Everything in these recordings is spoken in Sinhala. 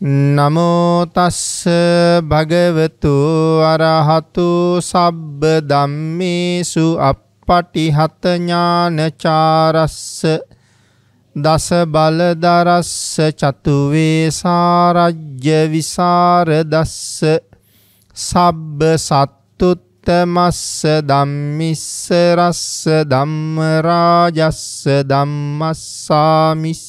නමෝතස්ස භගවතු අරහතු සබ්බ දම්මේසු අපපටිහතඥානචාරස්ස දස බලදරස්ස චතුවේ සාරජ්‍ය විසාරදස්ස සබ්බ සත්තුත්තමස්ස දම්මිස්ස රස්ස දම්මරාජස්ස දම්මස්සාමිස්ස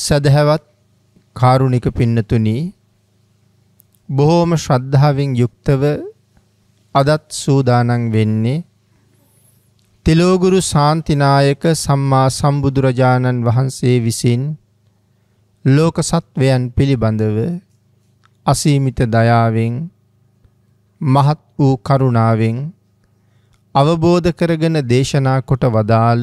සදහැවත් කාරුණික පින්නතුනි බොහෝම ශ්‍රද්ධාවෙන් යුක්තව අදත් සූදානම් වෙන්නේ තිලෝගුරු ශාන්තිනායක සම්මා සම්බුදුරජාණන් වහන්සේ විසින් ලෝක සත්වයන් පිළිබඳව අසීමිත දයාවෙන් මහත් වූ කරුණාවෙන් අවබෝධ කරගෙන දේශනා කොට වදාළ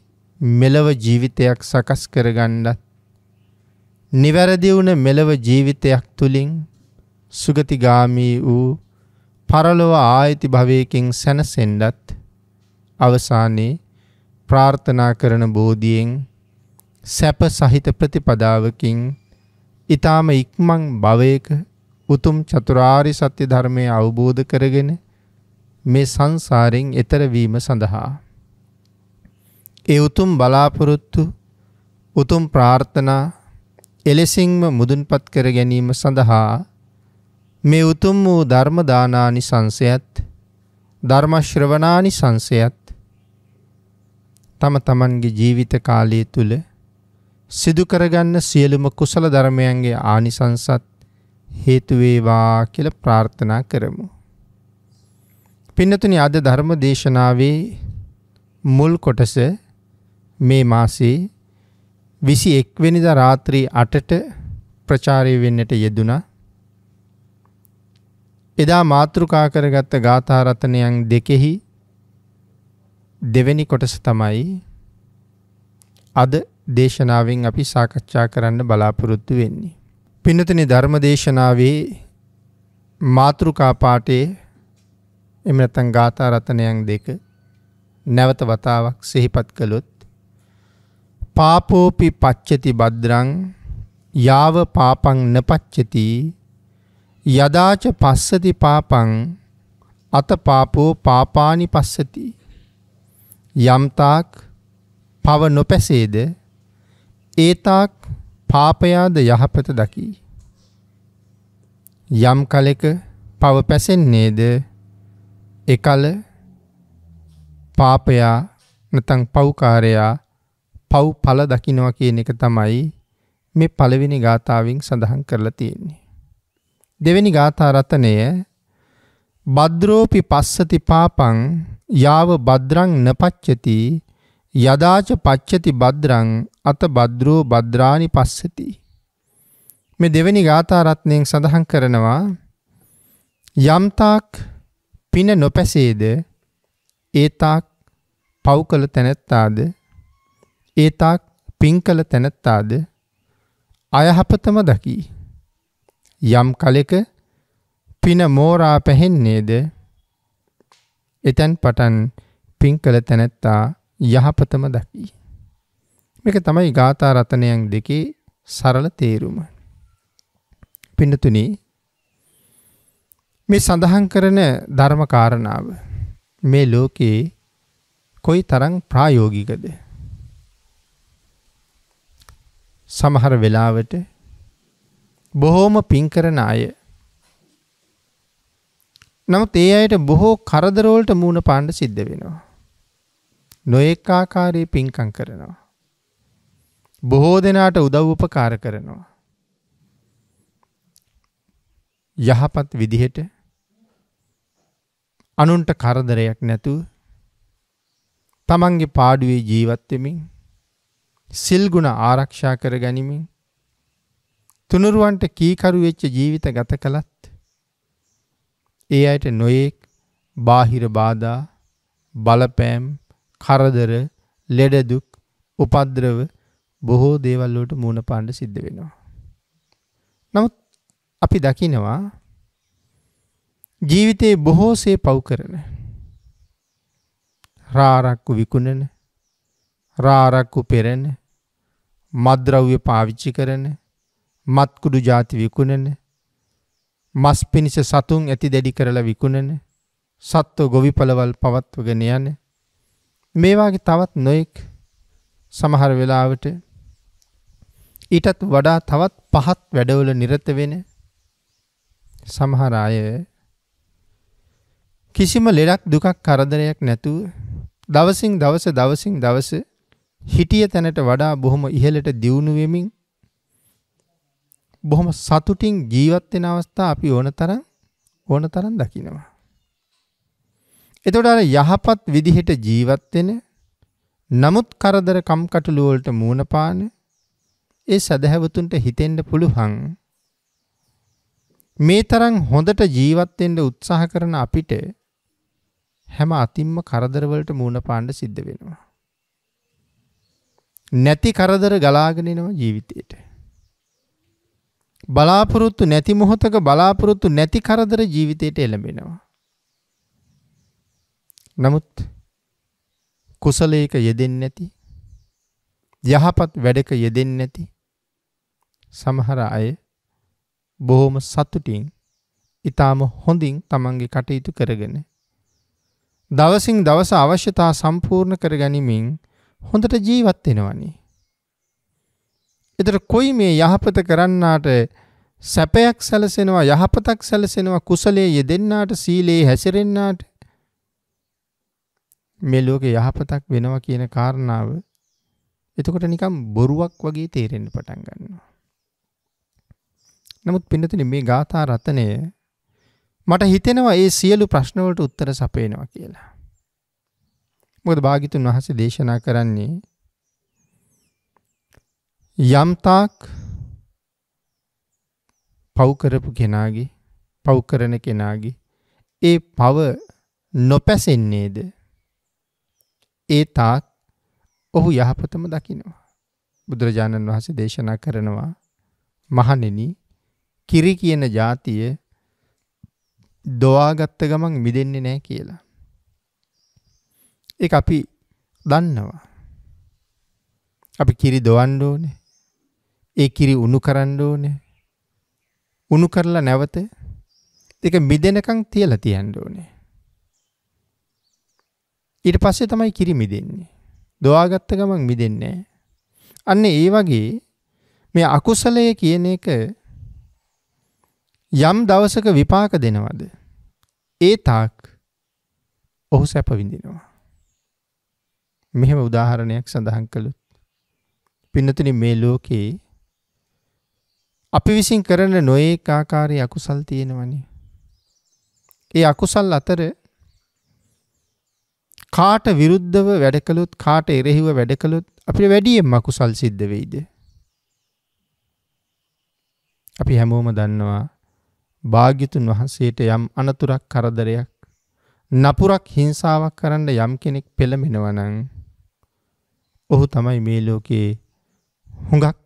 මෙලව ජීවිතයක් සකස් කරගණ්ඩත් නිවැරදි වුණ මෙලව ජීවිතයක් තුළින් සුගතිගාමී වූ පරලොව ආයති භවයකින් සැනසෙන්ඩත් අවසානයේ ප්‍රාර්ථනා කරන බෝධියෙන් සැප සහිත ප්‍රතිපදාවකින් ඊ타ම ඉක්මන් භවයක උතුම් චතුරාරි සත්‍ය ධර්මය අවබෝධ කරගෙන මේ සංසාරයෙන් එතර වීම සඳහා ඒ උතුම් බලාපොරොත්තු උතුම් ප්‍රාර්ථනා එලෙසින්ම මුදුන්පත් කර ගැනීම සඳහා මේ උතුම් වූ ධර්මදානානි සංසයත් ධර්මශ්‍රවනානි සංසයත් තම තමන්ගේ ජීවිත කාලය තුළ සිදුකරගන්න සියලුම කුසල ධර්මයන්ගේ ආනිසංසත් හේතුවේවා කියල ප්‍රාර්ථනා කරමු. පින්නතුනි අද ධර්ම දේශනාවේ මුල් කොටස මේ මාසේ 21 වෙනිදා රාත්‍රී 8ට ප්‍රචාරය වෙන්නට යෙදුණා. එදා මාතෘකා කරගත්ත ගාථා රත්නයන් දෙකෙහි දෙවෙනි කොටස තමයි අද දේශනාවෙන් අපි සාකච්ඡා කරන්න බලාපොරොත්තු වෙන්නේ. පින්නතනි ධර්ම දේශනාවේ මාතෘකා පාඨයේ එමෙතන් ගාථා රත්නයන් දෙක නැවත වතාවක් සිහිපත් කළොත් පාපෝපි පච්චති බද්රං යාව පාපං නපච්චති යදාච පස්සති පාපං අත පාපෝ පාපානි පස්සති යම්තාක් පව නොපැසේද ඒතාක් පාපයාද යහපත දකි යම් කලෙක පව පැසෙන්නේද එකල පාපයා නතං පව්කාරයා පව් ඵල දකින්නවා කියන එක තමයි මේ පළවෙනි ගාථාවෙන් සඳහන් කරලා තියෙන්නේ. දෙවෙනි ගාථා රතනය බද්රෝපි පස්සති පාපං යාව බද්රං නපච්චති යදාච පච්චති බද්රං අත බද්රෝ බද්රානි පස්සති මේ දෙවෙනි ගාථා රත්ණයෙන් සඳහන් කරනවා යම්තාක් පින නොපැසේද ඒතාක් පව් කළ තැනැත්තාද ඒතාක් පින් කළ තැනැත්තාද අයහපතම දකී. යම් කලෙක පින මෝරා පැහෙන්නේද එතැන් පටන් පින් කළ තැනැත්තා යහපතම දකී. මේක තමයි ගාථා රතනයන් දෙකේ සරල තේරුම. පින්නතුනි මේ සඳහන් කරන ධර්මකාරණාව මේ ලෝකයේ කොයි තරං ප්‍රායෝගිකද. සමහර වෙලාවට බොහෝම පින් කරන අය. නමුත් ඒ අයට බොහෝ කරදරවලට මූුණ පාණ්ඩ සිද්ධ වෙනවා. නොයෙක් ආකාරයේ පින්කං කරනවා. බොහෝ දෙනාට උදව් උපකාර කරනවා. යහපත් විදිහට අනුන්ට කරදරයක් නැතුව තමන්ගේ පාඩුවේ ජීවත්වෙමින් සිල්ගුණ ආරක්ෂා කර ගැනීමෙන් තුනුරුවන්ට කීකරු වෙච්ච ජීවිත ගත කළත් ඒ අයට නොයෙක් බාහිර බාධා බලපෑම් කරදර ලෙඩදුක් උපද්‍රව බොහෝ දේවල් වලට මුණ පාන්න සිද්ධ වෙනවා. නමුත් අපි දකිනවා ජීවිතේ බොහෝසේ පව් කරන රාරක්කු විකුණන රාරක්කු පෙරෙන මද්‍රව්‍ය පාවිච්චි කරන මත්කුඩු ජාති විකුණන මස් පිණිස සතුන් ඇති දැඩි කරලා විකුණන සත්ව ගොවිපලවල් පවත්වගෙන යන මේවාගේ තවත් නොයෙක් සමහර වෙලාවට ඊටත් වඩා තවත් පහත් වැඩවල නිරත වෙන සමහර අය කිසිම ලෙඩක් දුකක් කරදරයක් නැතුව දවසින් දවස දවසින් දවසේ හිටිය තැනට වඩා බොහොම ඉහළට දියුණු වෙමින් බොහොම සතුටින් ජීවත් වෙන අවස්ථා අපි ඕන තරම් ඕන තරම් දකිනවා. එතකොට අර යහපත් විදිහට ජීවත් වෙන නමුත් කරදර කම්කටොළු වලට මූණ පාන ඒ සදහැවතුන්ට හිතෙන්න පුළුවන් මේ තරම් හොඳට ජීවත් වෙන්න උත්සාහ කරන අපිට හැම අතිම්ම කරදර වලට මූණ පාන්න සිද්ධ වෙනවා. නැති කරදර ගලාගෙන එනවා ජීවිතේට. බලාපොරොත්තු නැති මොහොතක බලාපොරොත්තු නැති කරදර ජීවිතයට එළඹෙනවා. නමුත් කුසලයක යෙදෙන්නේ නැති යහපත් වැඩක යෙදෙන්නේ නැති සමහර අය බොහොම සතුටින් ඊටාම හොඳින් තමන්ගේ කටයුතු කරගෙන දවසින් දවස අවශ්‍යතා සම්පූර්ණ කර ගැනීමෙන් හොඳට ජීවත් වෙනවනේ. එතකොට කොයි මේ යහපත කරන්නාට සැපයක් සැලසෙනවා යහපතක් සැලසෙනවා කුසලයේ යෙදෙන්නාට සීලේ හැසිරෙන්නාට මේ ලෝකේ යහපතක් වෙනවා කියන කාරණාව එතකොට නිකම් බොරුවක් වගේ තේරෙන්න පටන් ගන්නවා. නමුත් පින්නතුනි මේ ගාථා රත්නය මට හිතෙනවා ඒ සියලු ප්‍රශ්නවලට උත්තර සපයනවා කියලා. මොකද භාගිතුන් වහන්සේ දේශනා කරන්නේ යම්තාක් පව් කරපු කෙනාගේ පව් කරන කෙනාගේ ඒ පව නොපැසෙන්නේද ඒ තාක් ඔහු යහපතම දකිනවා බුදුරජාණන් වහන්සේ දේශනා කරනවා මහණෙනි කිරි කියන જાතිය දොවාගත්ත ගමන් මිදෙන්නේ නැහැ කියලා ඒක අපි දන්නවා. අපි කිරි දොවන්න ඕනේ. ඒ කිරි උණු කරන්න ඕනේ. උණු කරලා නැවත ඒක මිදෙනකන් තියලා තියන්න ඕනේ. ඊට පස්සේ තමයි කිරි මිදෙන්නේ. දොවාගත්ත ගමන් මිදෙන්නේ අන්න ඒ වගේ මේ අකුසලය කියන එක යම් දවසක විපාක දෙනවද ඒ තාක් ඔහු සැප විඳිනවා මෙහෙම උදාහරණයක් සඳහන් කළොත්. පින්නතුනි මේ ලෝකයේ අපි විසින් කරන නොයේ ආකාරයේ අකුසල් තියෙනවනේ. ඒ අකුසල් අතර කාට විරුද්ධව වැඩ කළොත් කාට එරෙහිව වැඩ කළොත් අපිට වැඩියෙන් අකුසල් සිද්ධ වෙයිද? අපි හැමෝම දන්නවා භාග්‍යතුන් වහන්සේට යම් අනතුරක් කරදරයක් නපුරක් හිංසාවක් කරන්න යම් කෙනෙක් පෙළඹෙනවා නම් ඔහු තමයි මේ ලෝකයේ හුඟක්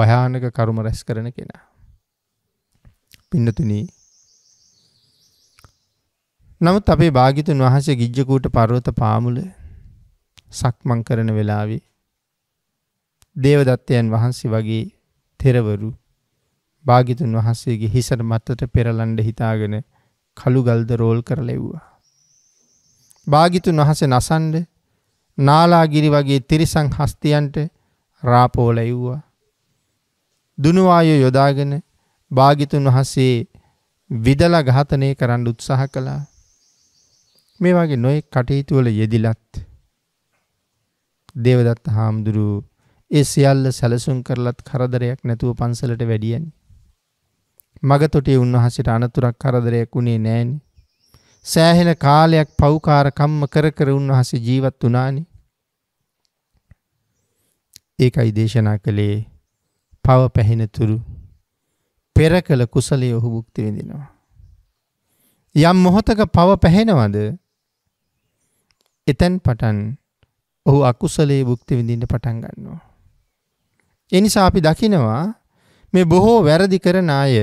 භයානක කරුම රැස් කරන කෙනා. පින්නතුනී නමුත් අපේ භාගිතුන් වහන්සේ ගිජ්ජකූට පර්වත පාමුල සක්මන් කරන වෙලාවේ දේවදත්තයන් වහන්සේ වගේ තෙරවරු භාගිතුන් වහන්සේගේ හිසට මත්තට පෙරලන්ඩ හිතාගෙන කළුගල්ද රෝල් කර ලෙව්වා. භාගිතුන් වහසේ නසන්ඩ නාලාගිරි වගේ තිරිසං හස්තියන්ට රාපෝල එව්වා. දුනුවාය යොදාගෙන භාගිතුන් වහසේ විදල ඝාතනය කරන්න උත්සාහ කළා. මේ වගේ නොයෙක් කටයුතුවල යෙදිලත් දේවදත්ත හාමුදුරුවෝ ඒ සියල්ල සැලසුම් කරලත් කරදරයක් නැතුව පන්සලට වැඩියනි. මගතොටේ උන්වහන්සේට අනතුරක් කරදරයක් උනේ නෑනේ. සෑහෙන කාලයක් පෞකාරකම්ම කර කර උන්වහන්සේ ජීවත් වුණානේ. ඒකයි දේශනා කළේ පව පැහෙනතුරු පෙර කළ කුසලයේ ඔහු භුක්ති විඳිනවා. යම් මොහොතක පව පැහෙනවද එතැන් පටන් ඔහු අකුසලයේ භුක්ති විඳින්න පටන් ගන්නවා. එනිසා අපි දකිනවා මේ බොහෝ වැරදි කරන අය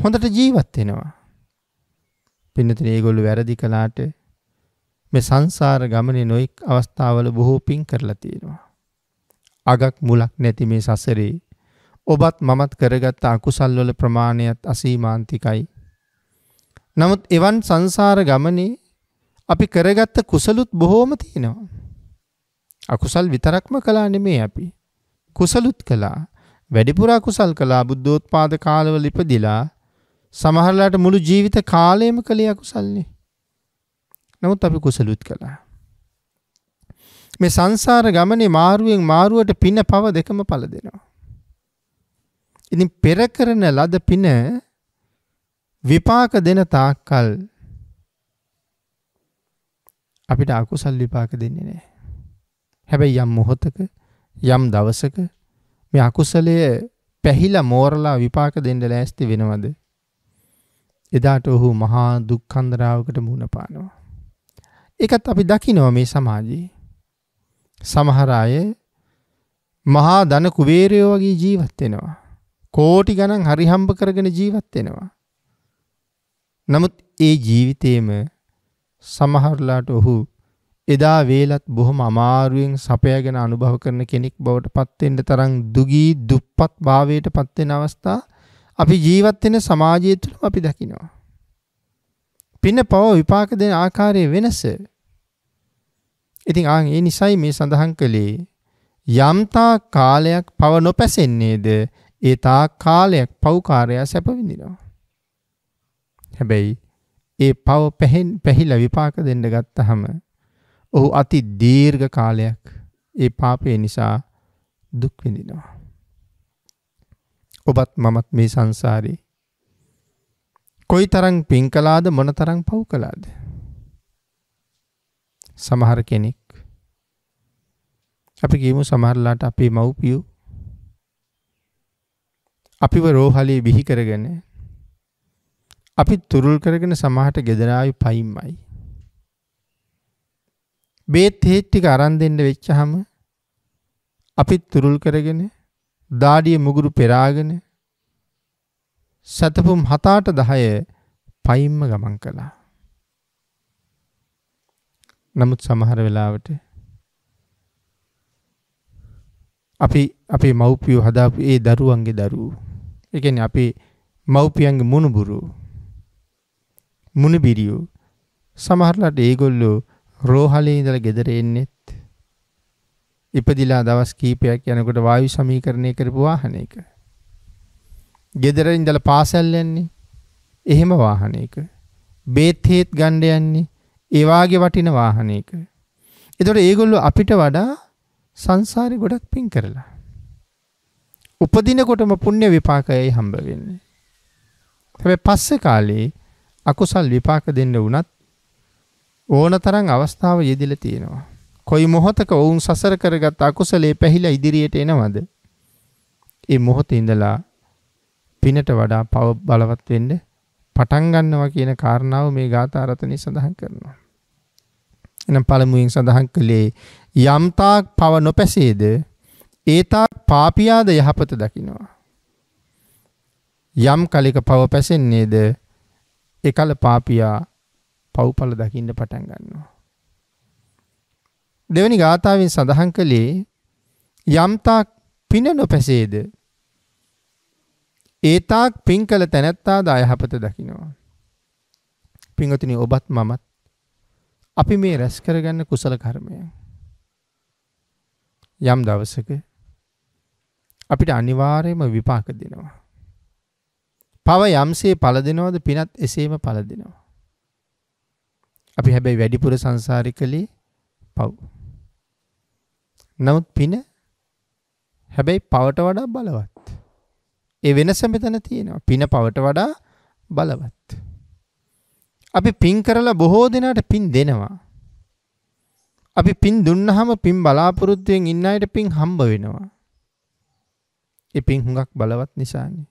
හොඳට ජීවත් වෙනවා. පින්නතින ඒගොල්ලෝ වැරදි කළාට මේ සංසාර ගමනේ නොයික් අවස්ථාවල බොහෝ පිං කරලා තියෙනවා. අගක් මුලක් නැති මේ සසරේ ඔබත් මමත් කරගත් අකුසල් වල ප්‍රමාණයත් අසීමාන්තිකයි. නමුත් එවන් සංසාර ගමනේ අපි කරගත්ත කුසලුත් බොහෝම තියෙනවා. අකුසල් විතරක්ම කළා නෙමේ අපි. කුසලුත් කළා. වැඩිපුර අකුසල් කළා බුද්ධෝත්පාද කාලවල ඉපදිලා සමහරලාට මුළු ජීවිත කාලයම කළේ අකුසල්නේ. නමුත් අපි කුසලුත් කළා. මේ සංසාර ගමනේ මාරුවෙන් මාරුවට පින පව දෙකම පළ දෙනවා. ඉතින් පෙර කරන ලද පින විපාක දෙන තාක්කල් අපිට අකුසල් විපාක දෙන්නේ නැහැ. හැබැයි යම් මොහොතක යම් දවසක මේ අකුසලය පැහිලා මෝරලා විපාක දෙන්න ලෑස්ති වෙනවද? එදාට ඔහු මහා දුක්ඛන්දරාවකට මුහුණ පානවා. ඒකත් අපි දකිනවා මේ සමාජයේ. සමහර අය මහා ධන කුබේරයෝ වගේ ජීවත් වෙනවා. කෝටි ගණන් හරිහම්බ කරගෙන ජීවත් වෙනවා. නමුත් ඒ ජීවිතේම සමහරලාට ඔහු එදා වේලත් බොහොම අමාරුවෙන් සපයගෙන අනුභව කරන කෙනෙක් බවට පත් වෙන්න තරම් දුගී දුප්පත් භාවයට පත් වෙන අවස්ථා අපි ජීවත් වෙන සමාජය තුළ අපි දකිනවා. පින්න පව විපාක දෙන ආකාරයේ වෙනස. ඉතින් ආන් ඒ නිසයි මේ සඳහන් කළේ යම්තා කාලයක් පව නොපැසෙන්නේද ඒ තා කාලයක් පව්කාරයා සැප විඳිනවා. හැබැයි ඒ පව පැහෙන් පැහිලා විපාක දෙන්න ගත්තහම ඔහු අති දීර්ඝ කාලයක් ඒ පාපය නිසා දුක් විඳිනවා. ඔබත් මමත් මේ සංසාරේ. කොයි තරං පින් කලාද මොන තරං පව් කලාද. සමහර කෙනෙක් අපි ගේමු සමහරලාට අපේ මව්පියු අපිව රෝහලේ බිහි කරගෙන අපි තුරුල් කරගෙන සමහට ගෙදරාව පයිම්මයි. බේත් හේට්ටික අරන් දෙන්න වෙච්ච හම අපිත් තුරුල් කරගෙන දාඩිය මුගුරු පෙරාගෙන සැතපුම් හතාට දහය පයිම්ම ගමන් කළා. නමුත් සමහර වෙලාවට අපි අපේ මව්පියෝ හදාපු ඒ දරුවන්ගේ දරුවෝ. ඒ කියන්නේ අපේ මව්පියන්ගේ මුණුබුරු මුණුබිරියෝ සමහරලාට ඒගොල්ලෝ රෝහලේ ඉඳලා ගෙදර එන්නේ ඉපදිලා දවස් කීපයක් යනකොට වායු සමීකරණය කරපු වාහනයක. ගෙදර ඉඳලා පාසල් යන්නේ එහෙම වාහනයක. බේත් හේත් ගන්න යන්නේ ඒ වාගේ වටින වාහනයක. ඒතකොට ඒගොල්ලෝ අපිට වඩා සංසාරේ ගොඩක් පින් කරලා. උපදිනකොටම පුණ්‍ය විපාකයයි හම්බ වෙන්නේ. හැබැයි පස්සේ කාලේ අකුසල් විපාක දෙන්න වුණත් ඕන තරම් අවස්ථාව යෙදිලා තියෙනවා. කොයි මොහොතක ඔවුන් සසර කරගත් අකුසලේ පැහිලා ඉදිරියට එනවද? ඒ මොහොතේ ඉඳලා පිනට වඩා පව බලවත් වෙන්න පටන් ගන්නවා කියන කාරණාව මේ ගාථා රත්නයේ සඳහන් කරනවා. එනම් පළමුවෙන් සඳහන් කළේ යම්තාක් පව නොපැසේද ඒතාක් පාපියාද යහපත දකිනවා. යම් කලෙක පව පැසෙන්නේද එකල පාපියා පව්ඵල දකින්න පටන් ගන්නවා. දෙවැනි ගාථාවෙන් සඳහන් කළේ යම්තාක් පින නොපැසේද ඒතාක් පින් කළ තැනැත්තා දායහපත දකිනවා. පිංගතුනි ඔබත් මමත් අපි මේ රැස් කරගන්න කුසල කර්මය. යම් දවසක අපිට අනිවාර්යම විපාක දෙනවා. පව යම්සේ පල දෙනවද පිනත් එසේම පල දෙනවා. අපි හැබැයි වැඩිපුර සංසාරි කළේ පව්. නමුත් පින හැබැයි පවට වඩා බලවත්. ඒ වෙනස මෙතන තියෙනවා. පින පවට වඩා බලවත්. අපි පින් කරලා බොහෝ දෙනාට පින් දෙනවා. අපි පින් දුන්නහම පින් බලාපොරොත්තුවෙන් ඉන්න අයට පින් හම්බ වෙනවා. ඒ පින් හුඟක් බලවත් නිසානේ.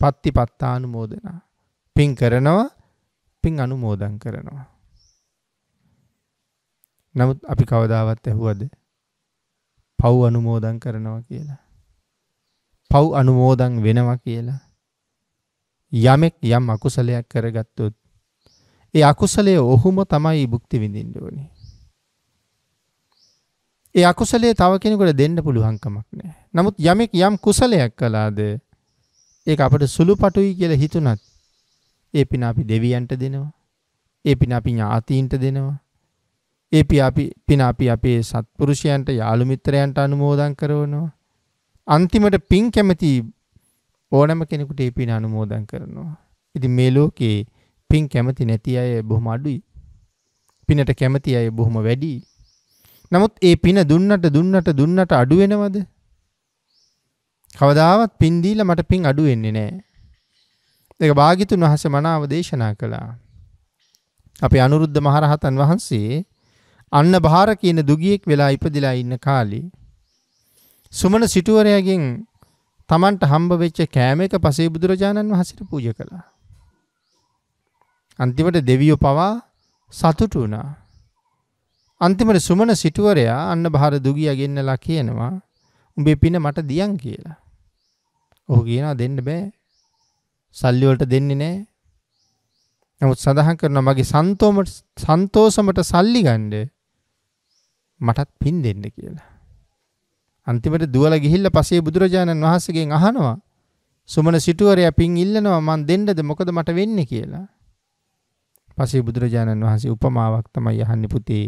පත්ති පත්තානුමෝදනා. පින් කරනවා පින් අනුමෝදන් කරනවා. නමුත් අපි කවදාවත් ඇහුවද පව් අනුමෝදන් කරනවා කියලා. පව් අනුමෝදන් වෙනවා කියලා. යමෙක් යම් අකුසලයක් කරගත්තොත් ඒ අකුසලය ඔහුම තමයි බුක්ති විඳින්න ඕනේ. ඒ අකුසලේ තව කෙනෙකුට දෙන්න පුළුවන්කමක් නෑ. නමුත් යමෙක් යම් කුසලයක් කළාද ඒක අපට සුළු පටුයි කියලා හිතුණත් ඒ පින අපි දෙවියන්ට දෙනවා. ඒ පින අපි ඥාතීන්ට දෙනවා. ඒ අපි පින අපි අපේ සත්පුරුෂයන්ට යාළු මිත්‍රයන්ට අනුමෝදන් කරනවා. අන්තිමට පින් කැමති ඕනම කෙනෙකුට ඒ පින අනුමෝදන් කරනවා. ඉතින් මේ ලෝකේ පින් කැමති නැති අය බොහොම අඩුයි. පිනට කැමති අය බොහොම වැඩි. නමුත් ඒ පින දුන්නට දුන්නට දුන්නට අඩු වෙනවද? කවදාවත් පින් දීලා මට පින් අඩු වෙන්නේ නැහැ. ඒක භාග්‍යතුන් වහන්සේ මනාව දේශනා කළා. අපේ අනුරුද්ධ මහරහතන් වහන්සේ අන්න භාර කියන දුගියෙක් වෙලා ඉපදිලා ඉන්න කාලේ සුමන සිටුවරයාගෙන් Tamanට හම්බ වෙච්ච කෑම එක පසේ බුදුරජාණන් වහන්සේට පූජා කළා. අන්තිමට දෙවියෝ පවා සතුටු වුණා. අන්තිමට සුමන සිටුවරයා අන්න භාර දුගියා ගෙන්නලා කියනවා උඹේ පින මට දියන් කියලා. ඔහු කියනවා දෙන්න බෑ. සල්ලි වලට දෙන්නේ නෑ. නමුත් සඳහන් කරනවා මගේ සන්තෝමට සන්තෝෂමට සල්ලි ගන්නේ මටත් පින් දෙන්න කියලා. අන්තිමට දුවල ගිහිල්ලා පසේ බුදුරජාණන් වහන්සේගෙන් අහනවා සුමන සිටුවරයා පින් ඉල්ලනවා මං දෙන්නද මොකද මට වෙන්නේ කියලා. පසේ බුදුරජාණන් වහන්සේ උපමාවක් තමයි අහන්නේ පුතේ.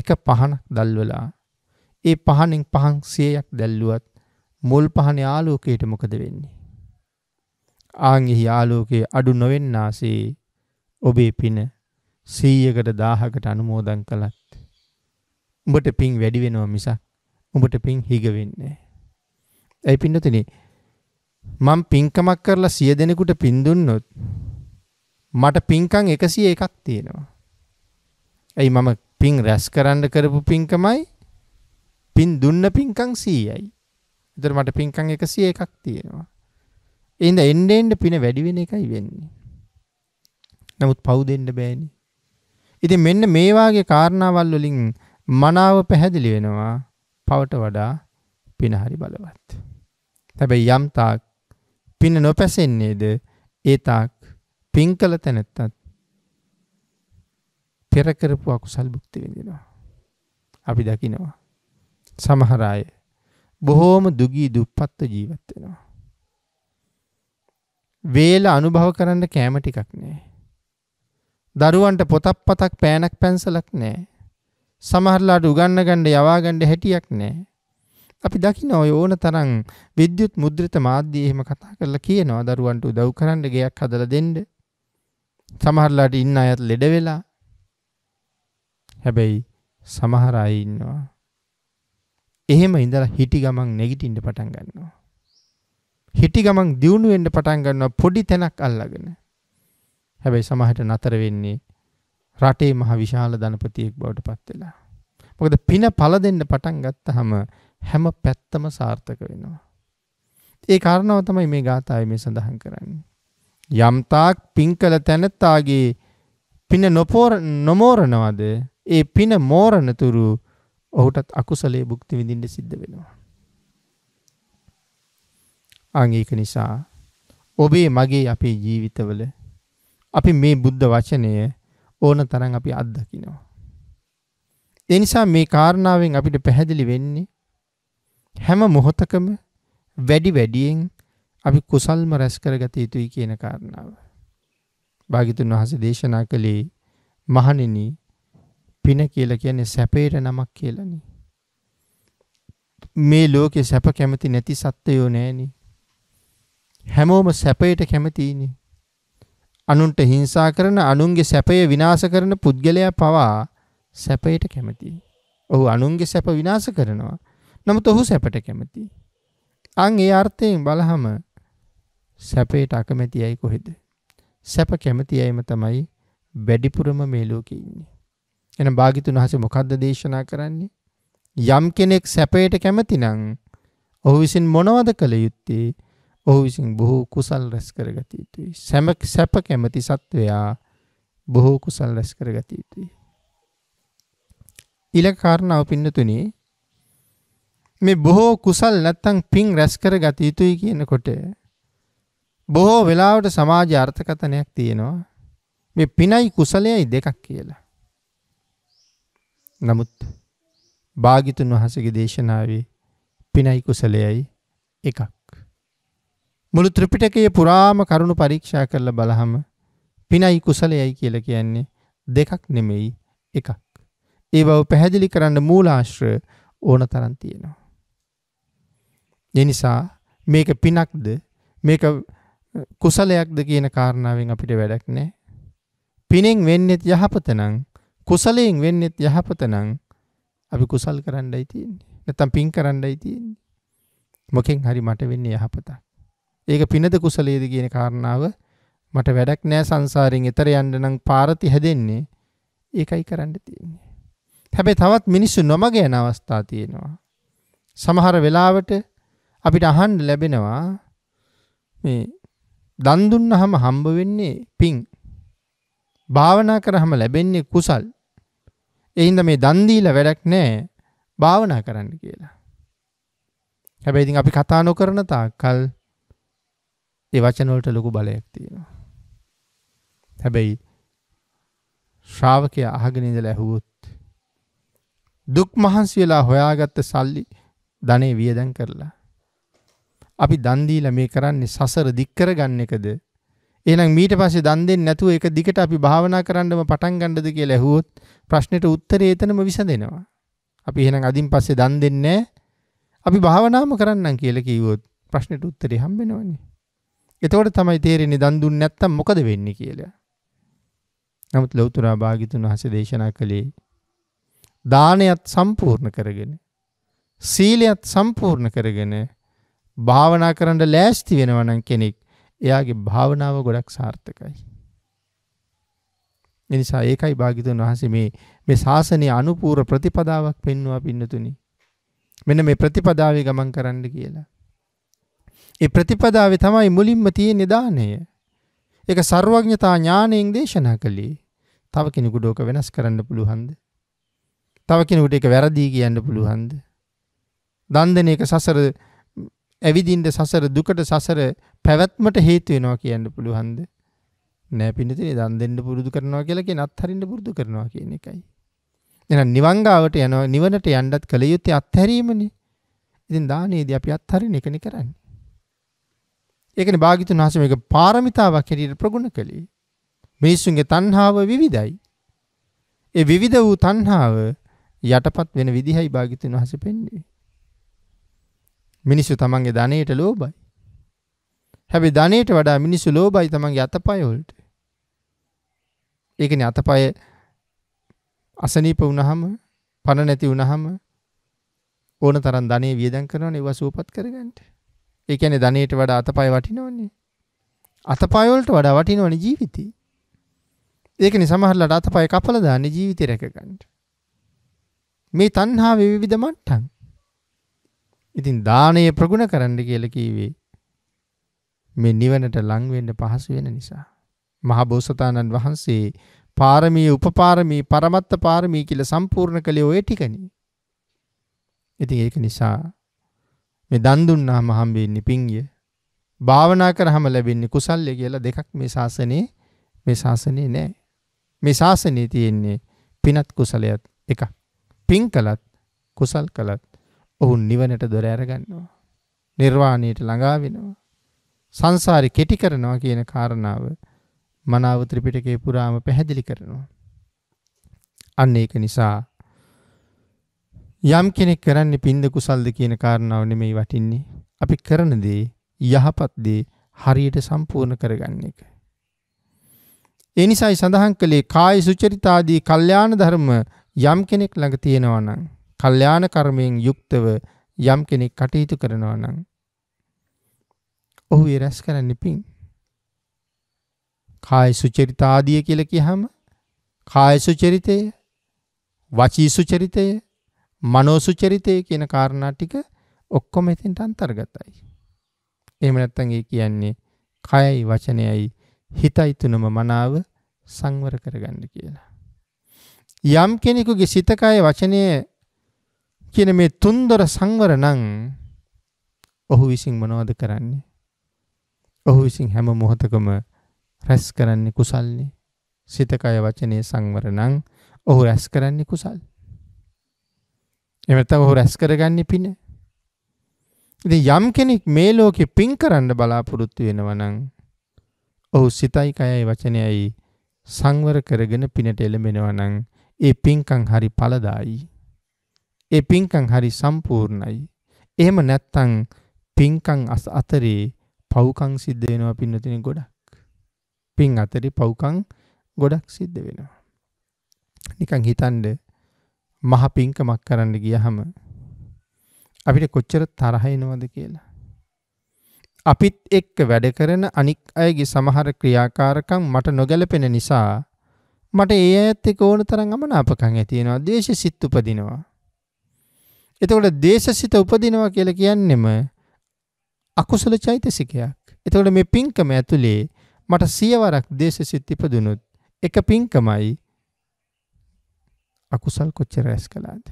එක පහනක් දැල්වලා ඒ පහනෙන් පහන් 100ක් දැල්ලුවත් මුල් පහනේ ආලෝකයට මොකද වෙන්නේ? ආන් එහි ආලෝකයේ අඩු නොවෙන්නාසේ ඔබේ පින 100කට 1000කට අනුමෝදන් කළත් උඹට පින් වැඩි වෙනවා මිසක් උඹට පින් හිග වෙන්නේ ඇයි පින්නතුනේ මම පින්කමක් කරලා සිය දෙනෙකුට පින් දුන්නොත් මට පින්කම් 101ක් තියෙනවා. ඇයි මම පින් රැස් කරන්න කරපු පින්කමයි පින් දුන්න පින්කම් 100යි. ඒතර මට පින්කම් 101ක් තියෙනවා. එහෙනම් එන්න එන්න පින වැඩි වෙන එකයි වෙන්නේ. නමුත් පව් දෙන්න බෑනේ. ඉතින් මෙන්න මේ වාගේ කාරණාවල් වලින් මනාව පැහැදිලි වෙනවා පවට වඩා පින හරි බලවත්. හැබැයි යම් තාක් පින නොපැසෙන්නේද ඒ තාක් පින් කළ තැනැත්තත් පෙර කරපු අකුසල් භුක්ති විඳිනවා. අපි දකිනවා. සමහර අය බොහෝම දුගී දුප්පත්ව ජීවත් වෙනවා. වේල අනුභව කරන්න කෑම ටිකක් නෑ. දරුවන්ට පොතක් පතක් පෑනක් පැන්සලක් නෑ. සමහරලාට උගන්න ගණ්ඩ යවාගණ්ඩ හැටියක් නෑ. අපි දකින ඔය ඕන තරං විද්‍යුත් මුද්‍රිත මාධ්‍යය එහෙම කතා කරලා කියනවා දරුවන්ට උදව් කරන්න ගෙයක් හදල දෙන්ඩ. සමහරලාට ඉන්න අයත් ලෙඩ වෙලා හැබැයි සමහර අය ඉන්නවා. එහෙම ඉඳලා හිටි ගමන් නැගිටින්න පටන් ගන්නවා. හිටි ගමන් දියුණුවෙන්ට පටන් ගන්නවා පොඩි තැනක් අල්ලගෙන. හැබැයි සමහට නතර වෙන්නේ රටේ මහ විශාල ධනපතියෙක් බවට පත් වෙලා. මොකද පින පළ දෙන්න පටන් ගත්තහම හැම පැත්තම සාර්ථක වෙනවා. ඒ කාරණාව තමයි මේ ගාථාවේ මේ සඳහන් කරන්නේ. යම්තාක් පින් කළ තැනත්තාගේ පින නොපෝර නොමෝරනවද ඒ පින මෝරණතුරු ඔහුටත් අකුසලේ භුක්ති විඳින්න සිද්ධ වෙනවා. අංගීක නිසා ඔබේ මගේ අපේ ජීවිතවල අපි මේ බුද්ධ වචනය ඕන තරන් අපි අත්දකිනවා. එනිසා මේ කාරණාවෙන් අපිට පැහැදිලි වෙන්නේ හැම මොහොතකම වැඩි වැඩියෙන් අපි කුසල්ම රැස්කර ගත යුතුයි කියන කාරණාව. භාගිතුන් වහස දේශනා කළේ මහනිනි පින කියල කියන්නේ සැපේට නමක් කියලනි. මේ ලෝකෙ සැප කැමති නැති සත්‍යයෝ නෑනි. හැමෝම සැපයට කැමතිීනිි අනුන්ට හිංසා කරන අනුන්ගේ සැපය විනාශ කරන පුද්ගලයා පවා සැපයට කැමතියි. ඔහු අනුන්ගේ සැප විනාශ කරනවා. නමුත් ඔහු සැපට කැමතියි. අන් ඒ අර්ථයෙන් බලහම සැපයට අකමැතියයි කොහෙද? සැප කැමතියයිම තමයි වැඩිපුරම මේ ලෝකේ ඉන්නේ. එහෙනම් භාග්‍යතුන් වහන්සේ මොකද්ද දේශනා කරන්නේ? යම් කෙනෙක් සැපයට කැමති නම් ඔහු විසින් මොනවද කළ යුත්තේ? ඔහු විසින් බොහෝ කුසල් රැස් කරගත යුතුයි. සැමක සැප කැමති සත්වයා බොහෝ කුසල් රැස් කරගත යුතුයි. ඊළඟ කාරණාව පින්නතුනි මේ බොහෝ කුසල් නැත්තම් පින් රැස් කරගත යුතුයි කියනකොට බොහෝ වෙලාවට සමාජ අර්ථකථනයක් තියෙනවා. මේ පිනයි කුසලයයි දෙකක් කියලා. නමුත් භාගිතුන් වහසගේ දේශනාවේ පිනයි කුසලයයි එකක්. මුළු ත්‍රිපිටකයේ පුරාම කරුණු පරීක්ෂා කරලා බලහම පිනයි කුසලයයි කියලා කියන්නේ දෙකක් නෙමෙයි එකක්. ඒ බව පැහැදිලි කරන්න මූලාශ්‍ර ඕන තරම් තියෙනවා. ඒ නිසා මේක පිනක්ද මේක කුසලයක්ද කියන කාරණාවෙන් අපිට වැඩක් නැහැ. පිනෙන් වෙන්නේත් යහපත නම් කුසලයෙන් වෙන්නේත් යහපත නම් අපි කුසල් කරන්නයි තියෙන්නේ. නැත්තම් පින් කරන්නයි තියෙන්නේ. මොකෙන් හරි මට වෙන්නේ යහපතක්. ඒක පිනද කුසලයේද කියන කාරණාව මට වැඩක් නෑ සංසාරයෙන් එතර යන්න නම් පාරති හැදෙන්නේ ඒකයි කරන්න තියෙන්නේ. හැබැයි තවත් මිනිස්සු නොමග යන අවස්ථා තියෙනවා. සමහර වෙලාවට අපිට අහන්න ලැබෙනවා මේ දන් දුන්නහම හම්බ වෙන්නේ පිං. භාවනා කරාම ලැබෙන්නේ කුසල්. ඒ හින්දා මේ දන් දීලා වැඩක් නෑ භාවනා කරන්න කියලා. හැබැයි ඉතින් අපි කතා නොකරන තාක්කල් ඒ වචනවලට ලොකු බලයක් තියෙනවා. හැබැයි ශ්‍රාවකයා අහගෙන ඉඳලා ඇහුවොත් දුක් මහන්සි වෙලා හොයාගත්ත සල්ලි ධනෙ වියදම් කරලා අපි දන් දීලා මේ කරන්නේ සසර දික් කරගන්න එකද එහෙනම් ඊට පස්සේ දන් දෙන්නේ නැතුව ඒක දිගට අපි භාවනා කරන්නම පටන් ගන්නද කියලා ඇහුවොත් ප්‍රශ්නෙට උත්තරේ එතනම විසඳෙනවා අපි එහෙනම් අදින් පස්සේ දන් දෙන්නේ අපි භාවනාම කරන්නම් කියලා කිව්වොත් ප්‍රශ්නෙට උත්තරේ හම්බෙනවනේ එතකොට තමයි තේරෙන්නේ දන් දුන්නේ නැත්තම් මොකද වෙන්නේ කියලා. නමුත් ලෞතර භාග්‍යතුන් වහන්සේ දේශනා කළේ දානයත් සම්පූර්ණ කරගෙන සීලයත් සම්පූර්ණ කරගෙන භාවනා කරන්න ලෑස්ති වෙනවා නම් කෙනෙක් එයාගේ භාවනාව ගොඩක් සාර්ථකයි. එනිසා ඒකයි භාග්‍යතුන් වහන්සේ මේ මේ ශාසනයේ අනුපූර ප්‍රතිපදාවක් පෙන්වුවා පින්නතුනි. මෙන්න මේ ප්‍රතිපදාවේ ගමන් කරන්න කියලා. ඒ ප්‍රතිපදාවේ තමයි මුලින්ම තියෙන දාණය. ඒක ਸਰවඥතා ඥාණයෙන් දේශනා කළේ. තව කෙනෙකුට ඕක වෙනස් කරන්න පුළුවන්ද? තව කෙනෙකුට ඒක වැරදි කියන්න පුළුවන්ද? දන් දෙන එක සසර ඇවිදින්න සසර දුකට සසර පැවැත්මට හේතු වෙනවා කියන්න පුළුවන්ද? නෑ පින්නතිනේ දන් දෙන්න පුරුදු කරනවා කියලා කියන අත්හරින්න පුරුදු කරනවා කියන එකයි. එහෙනම් නිවන් ගාවට යනවා නිවනට යන්නත් කල යුත්තේ අත්හැරීමනේ. ඉතින් දානේදී අපි අත්හරින එකනේ කරන්නේ. ඒකන භාගිතුන් වහස මේක පාරමිතාවක් හැටියට ප්‍රගුණ කළේ. මිනිස්සුන්ගේ තණ්හාව විවිධයි. ඒ විවිධ වූ තණ්හාව යටපත් වෙන විදිහයි භාගිතුන් වහස පෙන්වන්නේ. මිනිස්සු තමන්ගේ ධනයට ලෝභයි. හැබැයි ධනයට වඩා මිනිස්සු ලෝභයි තමන්ගේ අතපය වලට. ඒකනේ අතපය අසනීප වුණාම, පණ නැති වුණාම ඕන තරම් ධනෙ වියදම් කරනවනේ ඒවා සුවපත් කරගන්න. ඒ කියන්නේ ධනෙට වඩා අතපය වටිනවනේ. අතපය වලට වඩා වටිනවනේ ජීවිතේ. ඒකනේ සමහරලාට අතපය කපලා දාන්නේ ජීවිතේ රැක ගන්න. මේ තණ්හාවේ විවිධ මට්ටම්. ඉතින් දානය ප්‍රගුණ කරන්න කියලා කීවේ මේ නිවනට ලං වෙන්න පහසු වෙන නිසා. මහ බෝසතාණන් වහන්සේ පාරමී උපපාරමී පරමත්ත පාරමී කියලා සම්පූර්ණ කළේ ওই ටිකනේ. ඉතින් ඒක නිසා මේ දන් දුන්නාම හම්බෙන්නේ පිංගිය. භාවනා කරාම ලැබෙන්නේ කුසල්ය කියලා දෙකක් මේ ශාසනයේ මේ ශාසනයේ නෑ. මේ ශාසනයේ තියෙන්නේ පිනත් කුසලයත් එකක්. පිං කළත් කුසල් කළත් ඔහු නිවනට දොර අරගන්නවා. නිර්වාණයට ළඟා වෙනවා. සංසාරේ කෙටි කරනවා කියන කාරණාව මනාව ත්‍රිපිටකේ පුරාම පැහැදිලි කරනවා. අන්න ඒක නිසා යම් කෙනෙක් කරන්නේ පින්ද කුසල්ද කියන කාරණාව නෙමෙයි වටින්නේ. අපි කරන දේ යහපත් දේ හරියට සම්පූර්ණ කරගන්න එක. ඒ නිසායි සඳහන් කළේ කාය සුචරිතාදී කල්යාණ ධර්ම යම් කෙනෙක් ළඟ තියෙනවා නම්, කල්යාණ කර්මයෙන් යුක්තව යම් කෙනෙක් කටයුතු කරනවා නම් ඔහු ඒ රැස් කරන්නේ පින්. කාය සුචරිතාදිය කියලා කියහම කාය සුචරිතය, වචී සුචරිතය, මනෝසුචරිතය කියන කාරණා ටික ඔක්කොම එතෙන්ට අන්තර්ගතයි. එහෙම නැත්නම් ඒ කියන්නේ කයයි වචනයයි හිතයි තුනම මනාව සංවර කරගන්න කියලා. යම් කෙනෙකුගේ සිත කය වචනය කියන මේ තුන්දොර සංවර නම් ඔහු විසින් මොනවද කරන්නේ? ඔහු විසින් හැම මොහොතකම රැස් කරන්නේ කුසල්නේ. සිත කය වචනේ සංවර නම් ඔහු රැස් කරන්නේ කුසල්. එහෙම නැත්නම් ඔහු රැස් කරගන්නේ පින. ඉතින් යම් කෙනෙක් මේ ලෝකෙ පින් කරන්න බලාපොරොත්තු වෙනවා නම් ඔහු සිතයි කයයි වචනයයි සංවර කරගෙන පිනට එළඹෙනවා නම් ඒ පින්කම් හරි ඵලදායි. ඒ පින්කම් හරි සම්පූර්ණයි. එහෙම නැත්නම් පින්කම් අතරේ පව්කම් සිද්ධ වෙනවා පින්නතින ගොඩක්. පින් අතරේ පව්කම් ගොඩක් සිද්ධ වෙනවා. නිකන් හිතන්නේ මහ පිංකමක් කරන්න ගියහම අපිට කොච්චර තරහ එනවද කියලා. අපිත් එක්ක වැඩ කරන අනික් අයගේ සමහර ක්‍රියාකාරකම් මට නොගැලපෙන නිසා මට ඒ ඇත් එක්ක ඕන තරම් අමනාපකම් ඇති වෙනවා. දේශසිත උපදිනවා. එතකොට දේශසිත උපදිනවා කියලා කියන්නෙම අකුසල චෛතසිකයක්. එතකොට මේ පිංකම ඇතුලේ මට සියවරක් දේශසිත ඉපදුනොත් එක පිංකමයි අකුසල් කොච්චර රැස් කළාද.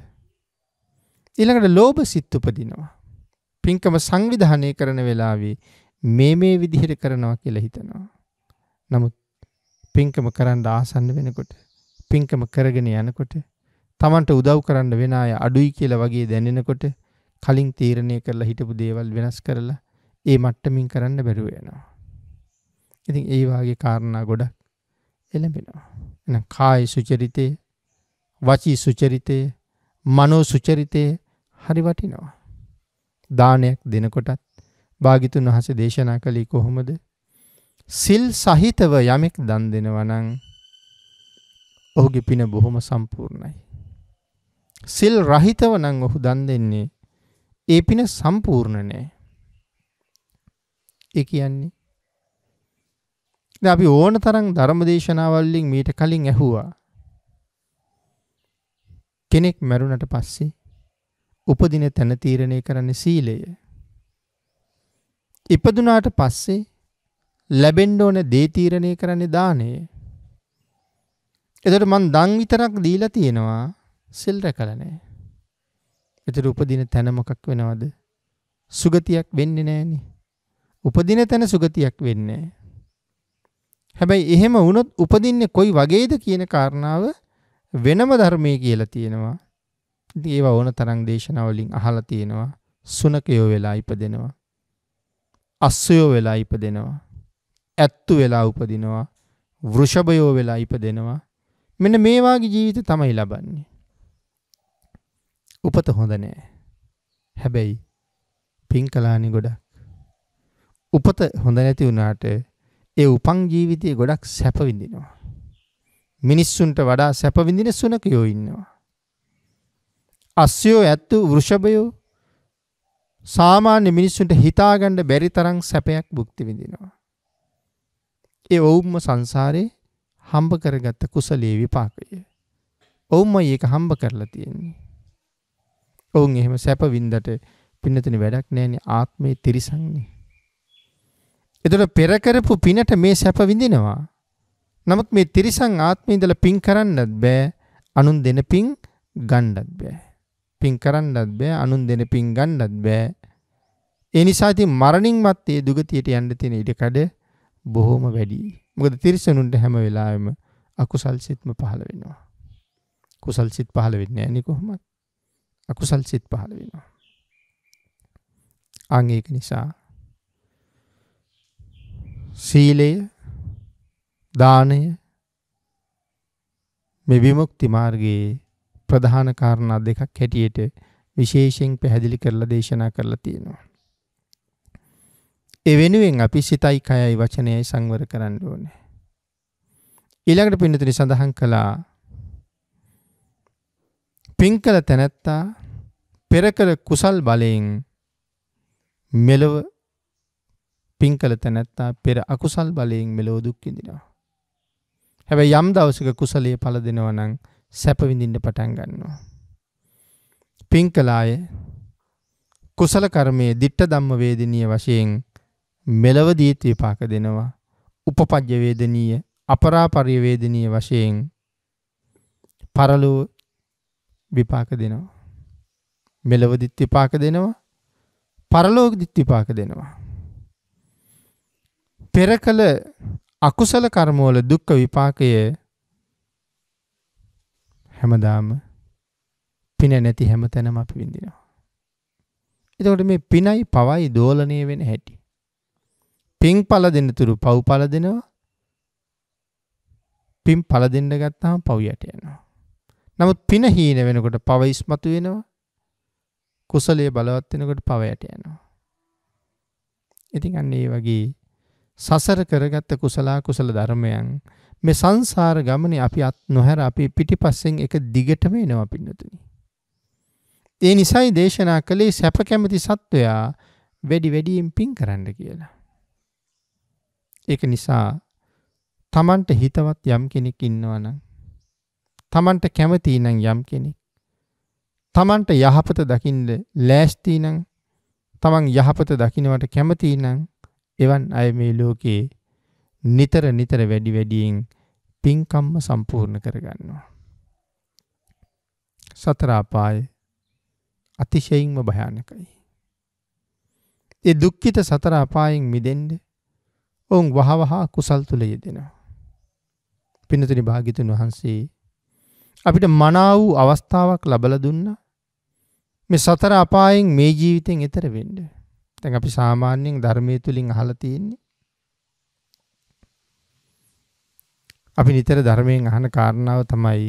ඊළඟට ලෝභ සිත් උපදිනවා. පින්කම සංවිධානය කරන වෙලාවේ මේ මේ විදිහට කරනවා කියලා හිතනවා. නමුත් පින්කම කරන්න ආසන්න වෙනකොට පින්කම කරගෙන යනකොට තමන්ට උදව් කරන්න වෙන අය අඩුයි කියලා වගේ දැනෙනකොට කලින් තීරණය කරලා හිටපු දේවල් වෙනස් කරලා ඒ මට්ටමින් කරන්න බැරුව යනවා. ඉතින් ඒ වාගේ කාරණා ගොඩක් එළඹෙනවා. එහෙනම් කාය සුචරිතේ වචී සුචරිතය මනෝ සුචරිතය හරි වටිනවා. දානයක් දෙනකොටත් භාගිතුන් වහස දේශනා කළේ කොහොමද. සිල් සහිතව යමෙක් දන් දෙනවනං ඔහුගේ පින බොහොම සම්පූර්ණයි. සිල් රහිතව නං ඔහු දන් දෙන්නේ ඒ පින සම්පූර්ණ නෑ. ඒ කියන්නේ අපි ඕන තරම් ධර්ම දේශනාවල්ලින් මීට කලින් ඇහුවා කෙනෙක් මැරුණට පස්සේ උපදින තැන තීරණය කරන්නේ සීලය. ඉපදුනාට පස්සේ ලැබෙන්න ඕන දේ තීරණය කරන්නේ දානය. එතකොට මං දන් විතරක් දීලා තියෙනවා සිල් රැකලා නැහැ. එතකොට උපදින තැන මොකක් වෙනවද? සුගතියක් වෙන්නේ නැහනේ. උපදින තැන සුගතියක් වෙන්නේ නැහැ. හැබැයි එහෙම වුණොත් උපදින්නේ කොයි වගේද කියන කාරණාව වෙනම ධර්මයේ කියලා තියෙනවා. ඉතින් ඒවා ඕන තරම් දේශනාවලින් අහලා තියෙනවා. සුනකයෝ වෙලා ඉපදෙනවා. අස්සයෝ වෙලා ඉපදෙනවා. ඇත්තු වෙලා උපදිනවා. වෘෂභයෝ වෙලා ඉපදෙනවා. මෙන්න මේ වාගේ ජීවිත තමයි ලබන්නේ. උපත හොඳ නෑ. හැබැයි පින් කලානේ ගොඩක්. උපත හොඳ නැති වුණාට ඒ උපන් ජීවිතයේ ගොඩක් සැප විඳිනවා. මිනිස්සුන්ට වඩා සැප විඳින සුනකයෝ ඉන්නවා. අස්සයෝ ඇත්තු වෘෂභයෝ සාමාන්‍ය මිනිස්සුන්ට හිතාගණ්ඩ බැරි තරං සැපයක් බුක්ති විඳිනවා. ඒ ඔවුම්ම සංසාරයේ හම්බ කරගත්ත කුසලේ විපාකය. ඔවුම ඒක හම්බ කරලා තියෙන්නේ. ඔවුන් එහෙම සැපවින්දට පින්නතන වැඩක් නෑන ආත්මය තිරිසන්නේ. එතුට පෙරකරපු පිනට මේ සැපවිඳිනවා. නමුත් මේ තිරිසන් ආත්මේ ඉඳලා පින් කරන්නත් බෑ අනුන් දෙන පින් ගන්නත් බෑ. පින් කරන්නත් බෑ අනුන් දෙන පින් ගන්නත් බෑ. ඒ නිසා ඉතින් මරණින් මත්තේ දුගතියට යන්න තියෙන ඉඩකඩ බොහොම වැඩි. මොකද තිරිසනුන්ට හැම වෙලාවෙම අකුසල් සිත්ම පහළ වෙනවා. කුසල් සිත් පහළ වෙන්නේ නැහැ නේ කොහොමද? අකුසල් සිත් පහළ වෙනවා. අං ඒක නිසා සීලය දානය මේ විමුක්ති මාර්ගයේ ප්‍රධාන කාරණා දෙකක් හැටියට විශේෂයෙන් පැහැදිලි කරලා දේශනා කරලා තියෙනවා. ඒ වෙනුවෙන් අපි සිතයි කයයි වචනයයි සංවර කරන්න ඕනේ. ඊළඟට පින්නතුනි සඳහන් කළා පින්කල තැනැත්තා පෙරකල කුසල් බලයෙන් මෙලොව පින්කල තැනැත්තා පෙර අකුසල් බලයෙන් මෙලොව දුක් විඳිනවා. හැබැයි යම් දවසක කුසලයේ පල දෙනවා නම් සැපවිඳින්න පටන් ගන්නවා. පින් කළාය කුසල කර්මයේ දිට්ඨ ධම්ම වේදනීය වශයෙන් මෙලව දීත් විපාක දෙනවා. උපපජ්ජ වේදනීය අපරාපරිය වේදනීය වශයෙන් පරලෝ විපාක දෙනවා. මෙලව දිත් විපාක දෙනවා. පරලෝක දිත් විපාක දෙනවා. පෙර කළ අකුසල කර්මවල දුක්ඛ විපාකය හැමදාම පින නැති හැමතැනම අපි විඳිනවා. එතකොට මේ පිනයි පවයි දෝලණය වෙන හැටි. පින් පල දෙන්න තුරු පව් පල දෙනවා. පින් පල දෙන්න ගත්තාම පව් යට යනවා. නමුත් පින හීන වෙනකොට පව ඉස්මතු වෙනවා. කුසලයේ බලවත් වෙනකොට පව යට යනවා. ඉතින් අන්න ඒ වගේ සසර කරගත්ත කුසලා කුසල ධර්මයන් මේ සංසාර ගමනේ අපි අත් නොහැර අපි පිටිපස්සෙන් එක දිගටම එනවා පින්නතුනි. ඒ නිසයි දේශනා කළේ සැප කැමති සත්වයා වැඩි වැඩියෙන් පින් කරන්න කියලා. ඒක නිසා Tamanට හිතවත් යම් කෙනෙක් ඉන්නවනම් Tamanට කැමති නම් යම් කෙනෙක් Tamanට යහපත දකින්න ලෑස්ති නම් Taman යහපත දකින්නට කැමති නම් එවන් අය මේ ලෝකේ නිතර නිතර වැඩි වැඩියෙන් පින්කම්ම සම්පූර්ණ කරගන්නවා. සතර අපාය අතිශයින්ම භයානකයි. ඒ දුක්ඛිත සතර අපායෙන් මිදෙන්න ඔවුන් වහවහ කුසල් තුල යෙදෙනවා. පින්නතුනි භාග්‍යතුන් වහන්සේ අපිට මනාව අවස්ථාවක් ලබලා දුන්නා. මේ සතර අපායෙන් මේ ජීවිතෙන් එතර වෙන්න. දැන් අපි සාමාන්‍යයෙන් ධර්මයේ තුලින් අහලා තියෙන්නේ අපි නිතර ධර්මයෙන් අහන කාරණාව තමයි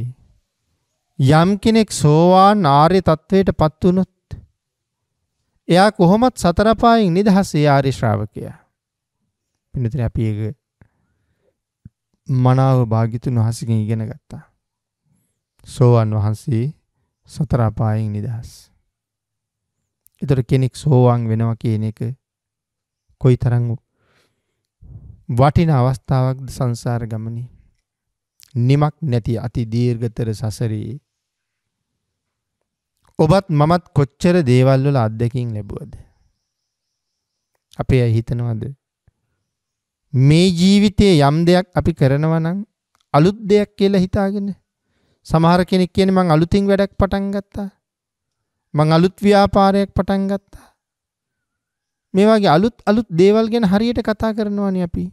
යම් කෙනෙක් සෝවාන් ආර්ය තත්වයට පත් වුණොත් එයා කොහොමත් සතර පායෙන් නිදහස් ඒ ආර්ය ශ්‍රාවකයා. පින්නතර අපි ඒක මනාව භාග්‍යතුන් වහන්සේගෙන් ඉගෙන ගත්තා. සෝවාන් වහන්සේ සතර පායෙන් නිදහස්. එතොට කෙනෙක් සෝවාන් වෙනවා කියන එක කොයි තරං වටින අවස්ථාවක්ද සංසාර ගමනි නිමක් නැති අති දීර්ගතර සසරයේ ඔබත් මමත් කොච්චර දේවල්වල අත්දැකින් ලැබුවද අපේ ඇ හිතනවද මේ ජීවිතයේ යම් දෙයක් අපි කරනවනං අලුත් දෙයක් කියලා හිතාගෙන සමහර කෙනෙක් කියන මං අලුතින් වැඩක් පටන් ගත්තා මං අලුත් ව්‍යාපාරයක් පටන් ගත්තා. මේ වගේ අලුත් අලුත් දේවල් ගැන හරියට කතා කරනවානේ අපි.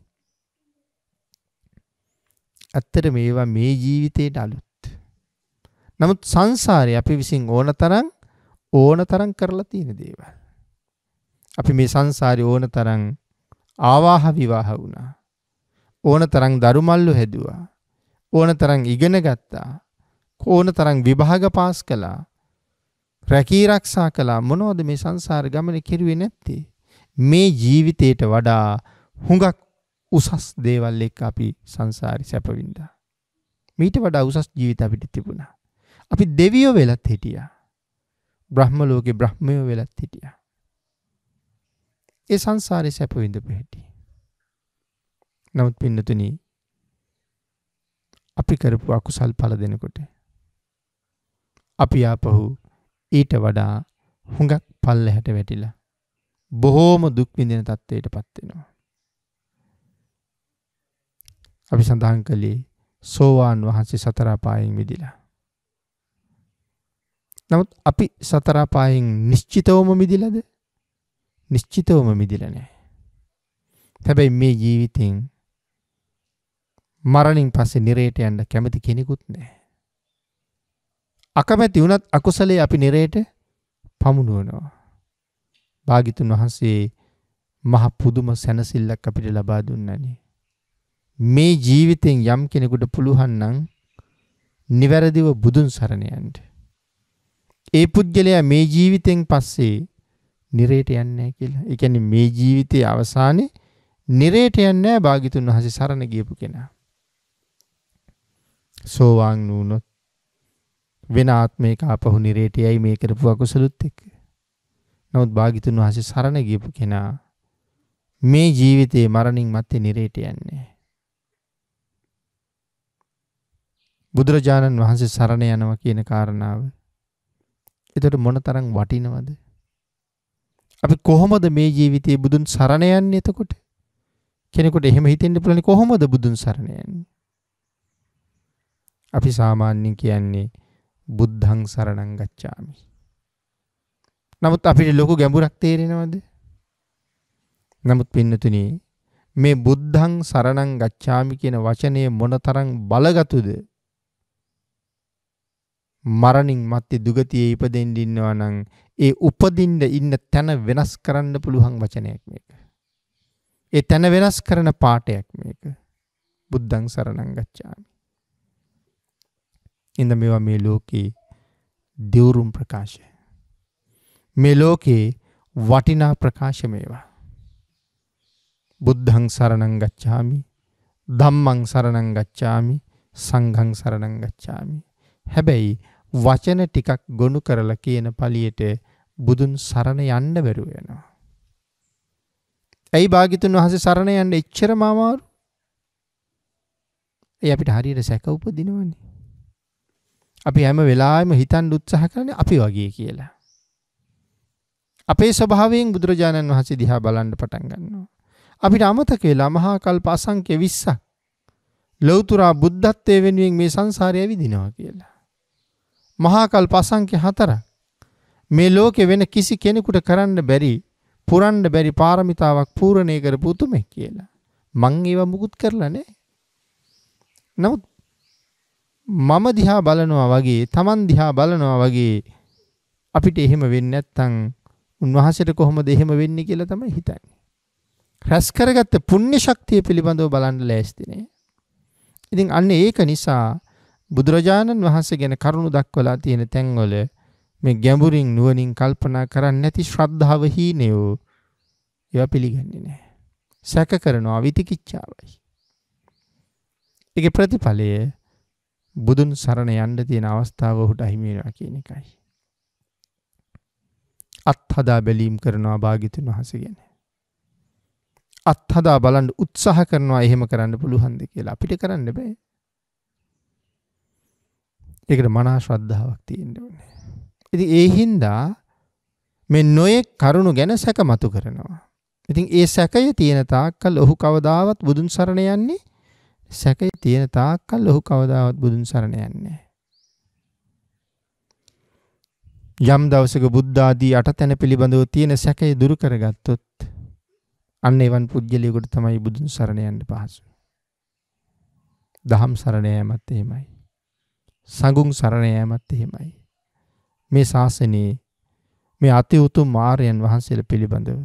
ඇත්තට මේවා මේ ජීවිතේට අලුත්. නමුත් සංසාරේ අපි විසින් ඕන තරම් ඕන තරම් කරලා තියෙන දේවල්. අපි මේ සංසාරේ ඕන තරම් ආවාහ විවාහ වුණා. ඕන තරම් දරුමල්ලු හැදුවා. ඕන තරම් ඉගෙන ගත්තා. ඕන තරම් විභාග පාස් කළා. රැකී රක්ෂා කළා මොනවද මේ සංසාර ගමනේ කෙරුවේ නැත්තේ මේ ජීවිතේට වඩා හුඟක් උසස් දේවල් එක්ක අපි සංසාරි සැපවින්දා මීට වඩා උසස් ජීවිත අපිට තිබුණා අපි දෙවියෝ වෙලත් හිටියා බ්‍රහ්ම ලෝකේ බ්‍රහ්මයෝ වෙලත් හිටියා ඒ සංසාරි සැපවින්දපු හැටි නමුත් පින්නතුනි අපි කරපු අකුසල් පල දෙනකොට අපි ආපහු ඊට වඩා හුඟක් පල්ලෙහැට වැටිලා බොහෝම දුක් විඳින තත්ත්වයටපත් වෙනවා. අපි සඳහන් කළේ සෝවාන් වහන්සේ සතර පායෙන් මිදිලා. නමුත් අපි සතර පායෙන් නිශ්චිතවම මිදිලාද? නිශ්චිතවම මිදිලා නැහැ. හැබැයි මේ ජීවිතෙන් මරණින් පස්සේ නිරේට යන්න කැමති කෙනෙකුත් නැහැ. අකමැති වුණත් අකුසලේ අපි නිරයට පමුණුවනවා. භාගිතුන් වහන්සේ මහ පුදුම සැනසිල්ලක් අපිට ලබා දුන්නනේ. මේ ජීවිතයෙන් යම් කෙනෙකුට පුළුවන්නම් නිවැරදිව බුදුන් සරණයන්ට. ඒ පුද්ගලයා මේ ජීවිතෙන් පස්සේ නිරේට යන්නේ කියලා. ඒ කියන්නේ මේ ජීවිතයේ අවසානයේ නිරේට යන්නේ භාගිතුන් වහන්සේ සරණ ගියපු කෙනා. සෝවාන් වුණොත් වෙන ආත්මයක ආපහු නිරේට යයි මේ කරපු අකුසලුත් එක්ක. නමුත් භාගිතුන් වහන්සේ සරණ ගියපු කෙනා මේ ජීවිතේ මරණින් මත්තේ නිරේට යන්නේ. බුදුරජාණන් වහන්සේ සරණ යනවා කියන කාරණාව. එතකොට මොනතරම් වටිනවද? අපි කොහොමද මේ ජීවිතේ බුදුන් සරණ යන්නේ එතකොට? කෙනෙකුට එහෙම හිතෙන්න පුළුවන් කොහොමද බුදුන් සරණ යන්නේ? අපි සාමාන්‍යයෙන් කියන්නේ බුද්ධං සරණං ගච්ඡාමි. නමුත් අපිට ලොකු ගැඹුරක් තේරෙනවද? නමුත් පින්නතුනි මේ බුද්ධං සරණං ගච්ඡාමි කියන වචනය මොනතරම් බලගතුද? මරණින් මත්තේ දුගතියේ ඉපදෙන්න ඉන්නවා නම් ඒ උපදින්න ඉන්න තැන වෙනස් කරන්න පුළුවන් වචනයක් මේක. ඒ තැන වෙනස් කරන පාඩයක් මේක. බුද්ධං සරණං ගච්ඡාමි. ඉඳ මෙවා මේ ලෝකයේ දෙවුරුම් ප්‍රකාශය. මේ ලෝකයේ වටිනා ප්‍රකාශ මේවා. බුද්ධං සරණං ගච්ඡාමි ධම්මං සරණං ගච්ඡාමි සංඝං සරණං ගච්ඡාමි හැබැයි වචන ටිකක් ගොනු කරලා කියන පලියට බුදුන් සරණ යන්න බැරුව වෙනවා. ඇයි භාගිතුන් වහන්සේ සරණ යන්න එච්චරම අමාරු? ඒ අපිට හරියට සැක උපදිනවනේ. අපි හැම වෙලාවෙම හිතන් උත්සාහ කරන්නේ අපි වගේ කියලා. අපේ ස්වභාවයෙන් බුදුරජාණන් වහන්සේ දිහා බලන්න පටන් ගන්නවා. අපිට අමතක වෙලා මහා කල්ප අසංඛ්‍ය 20ක් ලෞතුරා බුද්ධත්වයේ වෙනුවෙන් මේ සංසාරය විඳිනවා කියලා. මහා කල්ප අසංඛ්‍ය 4ක් මේ ලෝකේ වෙන කිසි කෙනෙකුට කරන්න බැරි පුරන්න බැරි පාරමිතාවක් පූර්ණේ කරපු උතුමෙක් කියලා. මං ඒව මුකුත් කරලා නැහැ. නමුත් මම දිහා බලනවා වගේ Taman දිහා බලනවා වගේ අපිට එහෙම වෙන්නේ නැත්තම් උන්වහන්සේට කොහොමද එහෙම වෙන්නේ කියලා තමයි හිතන්නේ. රැස් කරගත්ත පුණ්‍ය ශක්තිය පිළිබඳව බලන්න ලෑස්ති නෑ. ඉතින් අන්න ඒක නිසා බුදුරජාණන් වහන්සේ ගැන කරුණු දක්වලා තියෙන තැන්වල මේ ගැඹුරින් නුවණින් කල්පනා කරන්නේ නැති ශ්‍රද්ධාව හීනයෝ ඒවා පිළිගන්නේ නැහැ. සැක කරනවා විතිකිච්ඡාවයි. ඒකේ ප්‍රතිඵලය බුදුන් සරණ යන්න තියෙන අවස්ථාව ඔහුට අහිමි වෙනවා කියන එකයි. අත්හදා බැලීම් කරනවා භාග්‍යතුන් වහන්සේ ගැන. අත්හදා බලන්න උත්සාහ කරනවා එහෙම කරන්න පුළුවන්ද කියලා අපිට කරන්න බෑ. ඒකට මනා ශ්‍රද්ධාවක් තියෙන්න ඕනේ. ඉතින් ඒ හින්දා මේ නොයෙක් කරුණු ගැන සැක මතු කරනවා. ඉතින් ඒ සැකය තියෙන තාක්කල් ඔහු කවදාවත් බුදුන් සරණ යන්නේ සැකේ තියෙන තාක්කල් ඔහු කවදාවත් බුදුන් සරණ යන්නේ යම් දවසක බුද්ධ ආදී අටතැන පිළිබඳව තියෙන සැකය දුරු කරගත්තොත් අන්න එවන් පුජ්‍යලියෙකුට තමයි බුදුන් සරණ යන්න පහසු. දහම් සරණ යෑමත් එහෙමයි. සඟුන් සරණ යෑමත් එහෙමයි. මේ ශාසනයේ මේ අති උතුම් මාර්යන් වහන්සේලා පිළිබඳව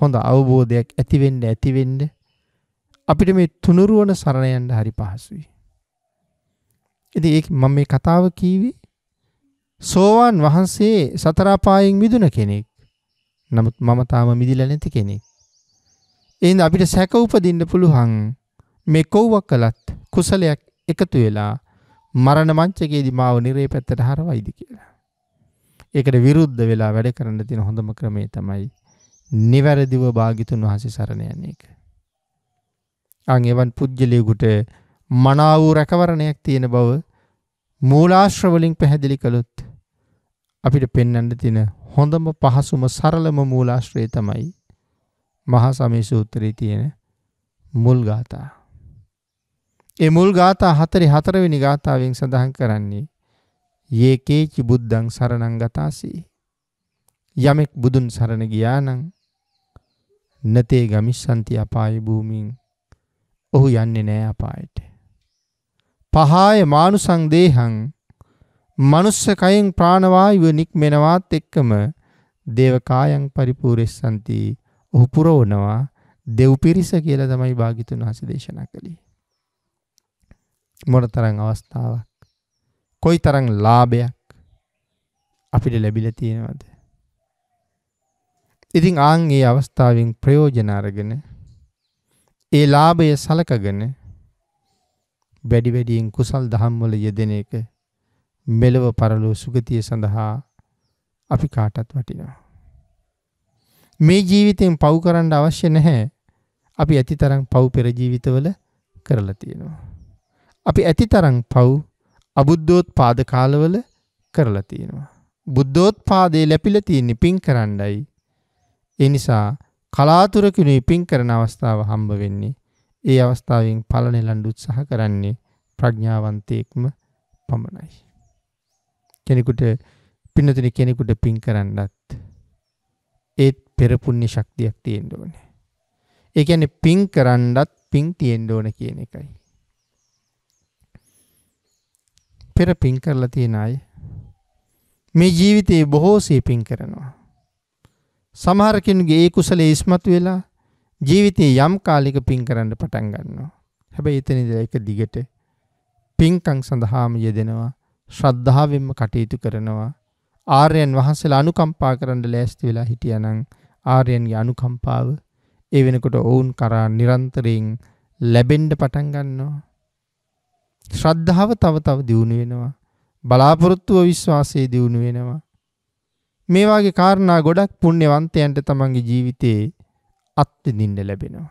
හොඳ අවබෝධයක් ඇතිවෙන්න ඇතිවෙන්න අපිට මේ තුනුරුවන සරණ යන්න හරි පහසුයි. ඉතින් ඒක මම මේ කතාව කීවේ සෝවාන් වහන්සේ සතර අපායෙන් මිදුණ කෙනෙක්. නමුත් මම තාම මිදිලා නැති කෙනෙක්. එහෙනම් අපිට සැක උපදින්න පුළුවන් මේ කෝවක් කළත් කුසලයක් එකතු වෙලා මරණ මංචකයේදී මාව නිරේ පැත්තට හරවයිද කියලා. ඒකට විරුද්ධ වෙලා වැඩ කරන්න තියෙන හොඳම ක්‍රමය තමයි නිවැරදිව භාගිතුන් වහන්සේ සරණ යන්නේ. අන් එවන් පුජ්‍යලයකට මනා වූ රැකවරණයක් තියෙන බව මූලාශ්‍ර වලින් පැහැදිලි කළොත් අපිට පෙන්වන්න තියෙන හොඳම පහසුම සරලම මූලාශ්‍රය තමයි මහා සමය සූත්‍රයේ තියෙන මුල් ගාථා. ඒ මුල් ගාථා හතරේ හතරවෙනි ගාථාවෙන් සඳහන් කරන්නේ යේකේචි බුද්ධං සරණං ගතාසී යමෙක් බුදුන් සරණ ගියා නම් නතේ ගමිස්සන්ති අපාය භූමින් ඔහු යන්නේ නෑ අපායට. පහාය මානුසං දේහං මනුස්ස කයෙන් ප්‍රාණවායුව නික්මෙනවාත් එක්කම දේවකායන් පරිපූර්ණසන්ති ඔහු පුරවනවා දෙව් පිරිස කියලා තමයි භාග්‍යතුන් වහන්සේ දේශනා කළේ. මොනතරම් අවස්ථාවක් කොයිතරම් ලාභයක් අපිට ලැබිලා තියෙනවද? ඉතින් ආන් මේ අවස්ථාවෙන් ප්‍රයෝජන අරගෙන ඒ ලාභය සලකගෙන වැඩි වැඩියෙන් කුසල් දහම් වල යෙදෙන එක මෙලව පරලෝ සුගතිය සඳහා අපි කාටත් වටිනවා. මේ ජීවිතයෙන් පව් කරන්න අවශ්‍ය නැහැ. අපි ඇතිතරම් පව් පෙර ජීවිතවල කරලා තියෙනවා. අපි ඇතිතරම් පව් අබුද්ධෝත්පාද කාලවල කරලා තියෙනවා. බුද්ධෝත්පාදයේ ලැබිලා තියෙන පින් කරන්නයි. ඒ නිසා කලාතුරකින් ඉපින් කරන අවස්ථාව හම්බ වෙන්නේ. ඒ අවස්ථාවෙන් පලනෙලන්ඩ උත්සාහ කරන්නේ ප්‍රඥාවන්තයෙක්ම පමණයි. කෙනෙකුට පින්නතින කෙනෙකුට පින් කරන්නත් ඒත් පෙරපුුණ්‍ය ශක්තියක් තියෙන්ඩ ඕනේ. ඒ ඇන පින් කරන්නත් පින් තියෙන්ඩ ඕන කියන එකයි. පෙර පින් කරලා තියෙන අය මේ ජීවිතයේ බොහෝසේ පින් කරනවා. සමහර කෙනෙකුගේ ඒ කුසලයේ ඉස්මතු වෙලා ජීවිතේ යම් කාලයක පින් කරන්න පටන් ගන්නවා. හැබැයි එතන ඉඳලා ඒක දිගට පින්කම් සඳහාම යෙදෙනවා. ශ්‍රද්ධාවෙන්ම කටයුතු කරනවා. ආර්යයන් වහන්සේලා අනුකම්පා කරන්න ලෑස්ති වෙලා හිටියානම් ආර්යයන්ගේ අනුකම්පාව ඒ වෙනකොට ඔවුන් කරා නිරන්තරයෙන් ලැබෙන්න පටන් ගන්නවා. ශ්‍රද්ධාව තව තව දියුණු වෙනවා. බලාපොරොත්තුව විශ්වාසයේ දියුණු වෙනවා. මේ වගේ කාරණා ගොඩක් පුණ්‍යවන්තයන්ට තමන්ගේ ජීවිතේ අත්විඳින්න ලැබෙනවා.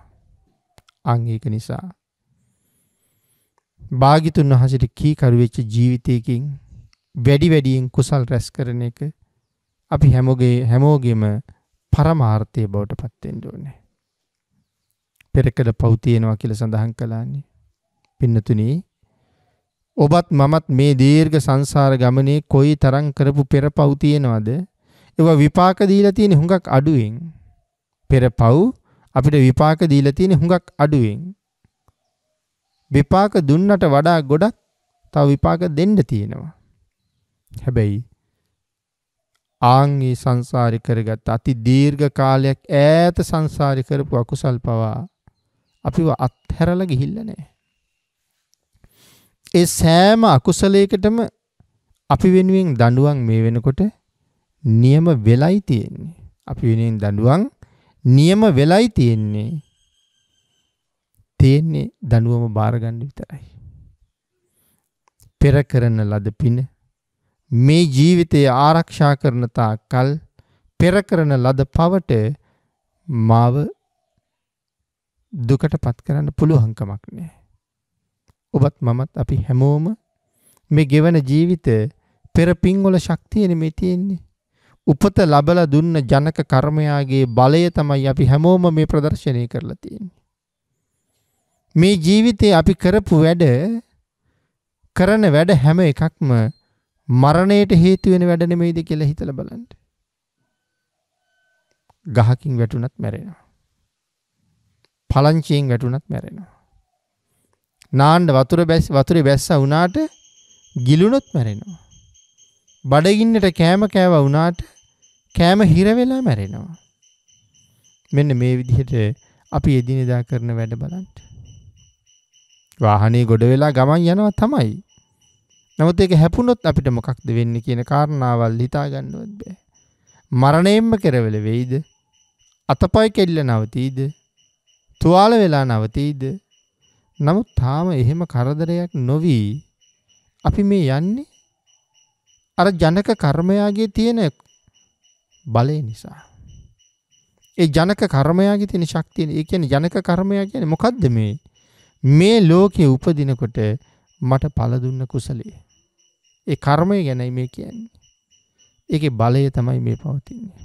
අන් ඒක නිසා භාගිතුන් වහන්සේට කීකරු වෙච්ච ජීවිතයකින් වැඩි වැඩියෙන් කුසල් රැස් කරන එක අපි හැමෝගේ හැමෝගෙම පරමාර්ථය බවට පත් වෙන්න ඕනේ. පෙර කළ පව් තියෙනවා කියලා සඳහන් කළානේ. පින්නතුනි ඔබත් මමත් මේ දීර්ඝ සංසාර ගමනේ කොයි තරම් කරපු පෙර පව් තියෙනවද? ඒවා විපාක දීලා තියෙන හුඟක් අඩුවෙන් පෙර පව් අපිට විපාක දීලා තියෙන හුඟක් අඩුවෙන් විපාක දුන්නට වඩා ගොඩක් තව විපාක දෙන්න තියෙනවා හැබැයි ආංගේ සංසාරි කරගත් අති දීර්ඝ කාලයක් ඈත සංසාරි කරපු අකුසල් පවා අපිව අත්හැරලා ගිහිල්ලා නැහැ. ඒ සෑම අකුසලයකටම අපි වෙනුවෙන් දඬුවම් මේ වෙනකොට නියම වෙලයි තියෙන්නේ. අපි වෙනින් දඬුවම් නියම වෙලයි තියෙන්නේ. තියෙන්නේ දඬුවම බාරගන්න විතරයි. පෙර කරන ලද පින මේ ජීවිතය ආරක්ෂා කරන තාක්කල් පෙර කරන ලද පවට මාව දුකටපත් කරන්න පුළුවන්කමක් නැහැ. ඔබත් මමත් අපි හැමෝම මේ ගෙවන ජීවිත පෙර පින්වල ශක්තියනේ මේ තියෙන්නේ. උපත ලබලා දුන්න ජනක කර්මයාගේ බලය තමයි අපි හැමෝම මේ ප්‍රදර්ශනය කරලා තියෙන්නේ. මේ ජීවිතේ අපි කරපු වැඩ කරන වැඩ හැම එකක්ම මරණයට හේතු වෙන වැඩ නෙමෙයිද කියලා හිතලා බලන්න. ගහකින් වැටුණත් මැරෙනවා. පලංචියෙන් වැටුණත් මැරෙනවා. නාන්න වතුර බැස් වතුරේ බැස්සා වුණාට ගිලුණොත් මැරෙනවා. බඩගින්නට කෑම කෑව වුණාට කෑම හිර වෙලා මැරෙනවා. මෙන්න මේ විදිහට අපි එදිනෙදා කරන වැඩ බලන්න. වාහනේ ගොඩ වෙලා ගමන් යනවා තමයි. නමුත් ඒක හැපුණොත් අපිට මොකක්ද වෙන්නේ කියන කාරණාවල් හිතා ගන්නවත් බෑ. මරණයෙන්ම කෙරවල වෙයිද? අතපය කෙල්ල නවතීද? තුවාල වෙලා නවතීද? නමුත් තාම එහෙම කරදරයක් නොවි අපි මේ යන්නේ අර ජනක කර්මයාගේ තියෙන බලය නිසා. ඒ ජනක කර්මයාගේ තියෙන ශක්තිය ඒ කියන්නේ ජනක කර්මය කියන්නේ මොකද්ද මේ? මේ ලෝකේ උපදිනකොට මට පළ දුන්න කුසලයේ. ඒ කර්මය ගැනයි මේ කියන්නේ. ඒකේ බලය තමයි මේ පවතින්නේ.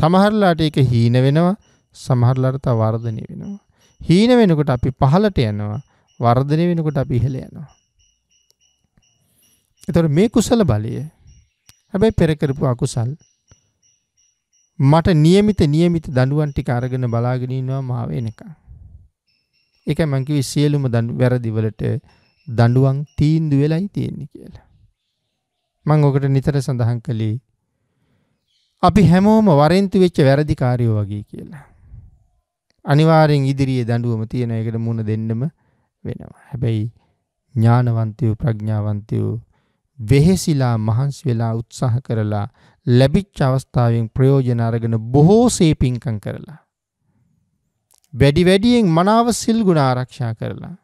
සමහරලාට ඒක හීන වෙනවා, සමහරලාට තව වර්ධනය වෙනවා. හීන වෙනකොට අපි පහළට යනවා, වර්ධනය වෙනකොට අපි ඉහළ යනවා. එතකොට මේ කුසල බලය හැබැයි පෙර කරපු අකුසල් මට નિયમિત નિયમિત දඬුවම් ටික අරගෙන බලාගෙන ඉන්නවා මාව එනකම්. ඒකයි මං කිව්වේ සියලුම වැරදි වලට දඬුවම් තීන්දුව වෙලයි තියෙන්නේ කියලා. මං ඔකට නිතර සඳහන් කළේ අපි හැමෝම වරෙන්තු වෙච්ච වැරදිකාරයෝ වගේ කියලා. අනිවාර්යෙන් ඉදිරියේ දඬුවම තියෙන එකට මුණ දෙන්නම වෙනවා. හැබැයි ඥානවන්තයෝ ප්‍රඥාවන්තයෝ වෙහෙසිලා මහන්සි වෙලා උත්සාහ කරලා ලැබිච්ච අවස්ථාවෙන් ප්‍රයෝජන අරගෙන බොහෝ සේ පින්කම් කරලා වැඩි වැඩියෙන් මනාව සිල් ගුණ ආරක්ෂා කරලා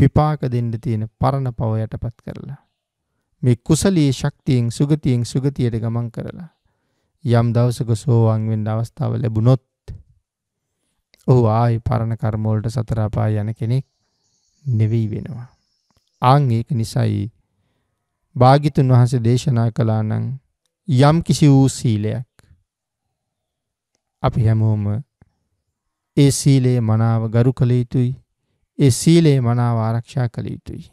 විපාක දෙන්න තියෙන පරණ පව යටපත් කරලා මේ කුසලී ශක්තියෙන් සුගතියෙන් සුගතියට ගමන් කරලා යම් දවසක සෝවාන් වෙන්න අවස්ථාව ලැබුණොත් ඔහු ආයි පරණ කර්මෝලට සතර අපාය යන කෙනෙක් නෙවෙයි වෙනවා ආන් ඒක නිසයි භාග්‍යතුන් වහන්සේ දේශනා කළා නම් යම් කිසි වූ සීලයක් අපි හැමෝම ඒ සීලේ මනාව ගරු කළ යුතුයි ඒ සීලේ මනාව ආරක්ෂා කළ යුතුයි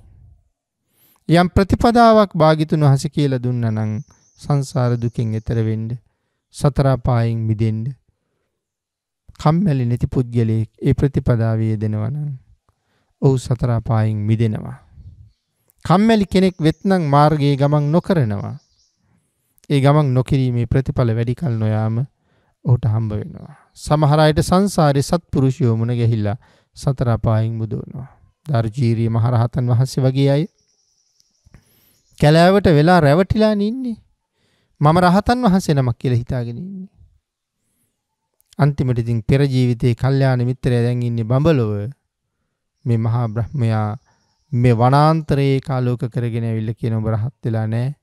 යම් ප්‍රතිපදාවක් භාග්‍යතුන් වහන්සේ කියලා දුන්නා නම් සංසාර දුකෙන් එතර වෙන්න සතර පායෙන් මිදෙන්න කම්මැලි නැති පුද්ගලයෙක් ඒ ප්‍රතිපදාවේ යෙදෙනවා නම් ඔහු සතර පායෙන් මිදෙනවා කම්මැලි කෙනෙක් වෙත්නම් මාර්ගයේ ගමන් නොකරනවා. ඒ ගමන් නොකිරීමේ ප්‍රතිඵල වැඩි කල නොයාම ඔහුට හම්බ වෙනවා. සමහර අයට සංසාරේ සත්පුරුෂයෝ මුණ ගැහිලා සතර අපායන් මුදවනවා. දර්ජීරිය මහරහතන් වහන්සේ වගේ අය කැලෑවට වෙලා රැවටිලා ඉන්නේ. මම රහතන් වහන්සේ නමක් කියලා හිතාගෙන ඉන්නේ. අන්තිමට ඉතින් පෙර ජීවිතේ කල්යාණ මිත්‍රය දැන් ඉන්නේ බඹලොව. මේ මහා බ්‍රහ්මයා මේ වනාන්තරයේ කාලෝක කරගෙන ඇවිල්ලා කියන ඔබ රහත් වෙලා නැහැ.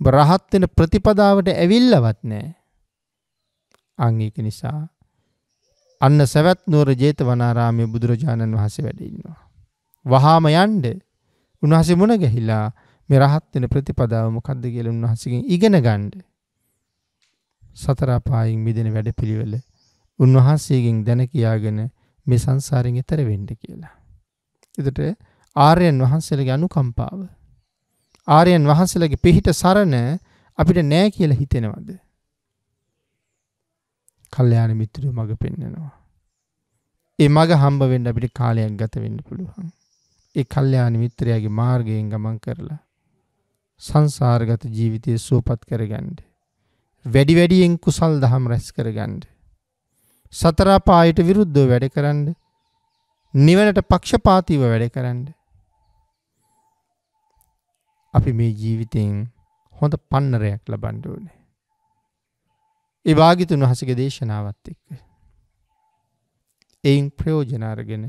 ඔබ රහත් වෙන ප්‍රතිපදාවට ඇවිල්ලවත් නැහැ. අන් ඒක නිසා අන්න සවැත් නුවර ජේතවනාරාමයේ බුදුරජාණන් වහන්සේ වැඩ ඉන්නවා. වහාම යන්න උන්වහන්සේ මුණ ගැහිලා මේ රහත් වෙන ප්‍රතිපදාව මොකද්ද කියලා උන්වහන්සේගෙන් ඉගෙන ගන්න. සතර පායින් මිදෙන වැඩපිළිවෙල උන්වහන්සේගෙන් දැන කියාගෙන මේ සංසාරයෙන් එතර වෙන්න කියලා. එතකොට ආර්යයන් වහන්සේලගේ අනුකම්පාව ආර්යයන් වහන්සේලගේ පිහිට සරණ අපිට නෑ කියලා හිතෙනවද? කල්යාණ මිත්‍රයෝ මඟ පෙන්වනවා. ඒ මඟ හම්බ වෙන්න අපිට කාලයක් ගත වෙන්න පුළුවන්. ඒ කල්යාණ මිත්‍රයාගේ මාර්ගයෙන් ගමන් කරලා සංසාරගත ජීවිතය සුවපත් කරගන්න. වැඩි වැඩියෙන් කුසල් දහම් රැස් කරගන්න. සතර පායට විරුද්ධව වැඩ කරන්න. නිවනට පක්ෂපාතීව වැඩ කරන්න. අපි මේ ජීවිතයෙන් හොඳ පන්නරයක් ලබන්ඩ ඕනේ. ඒ භාගිතුන් වහසගේ දේශනාවත් එක්ක. එයින් ප්‍රයෝජනාරගෙන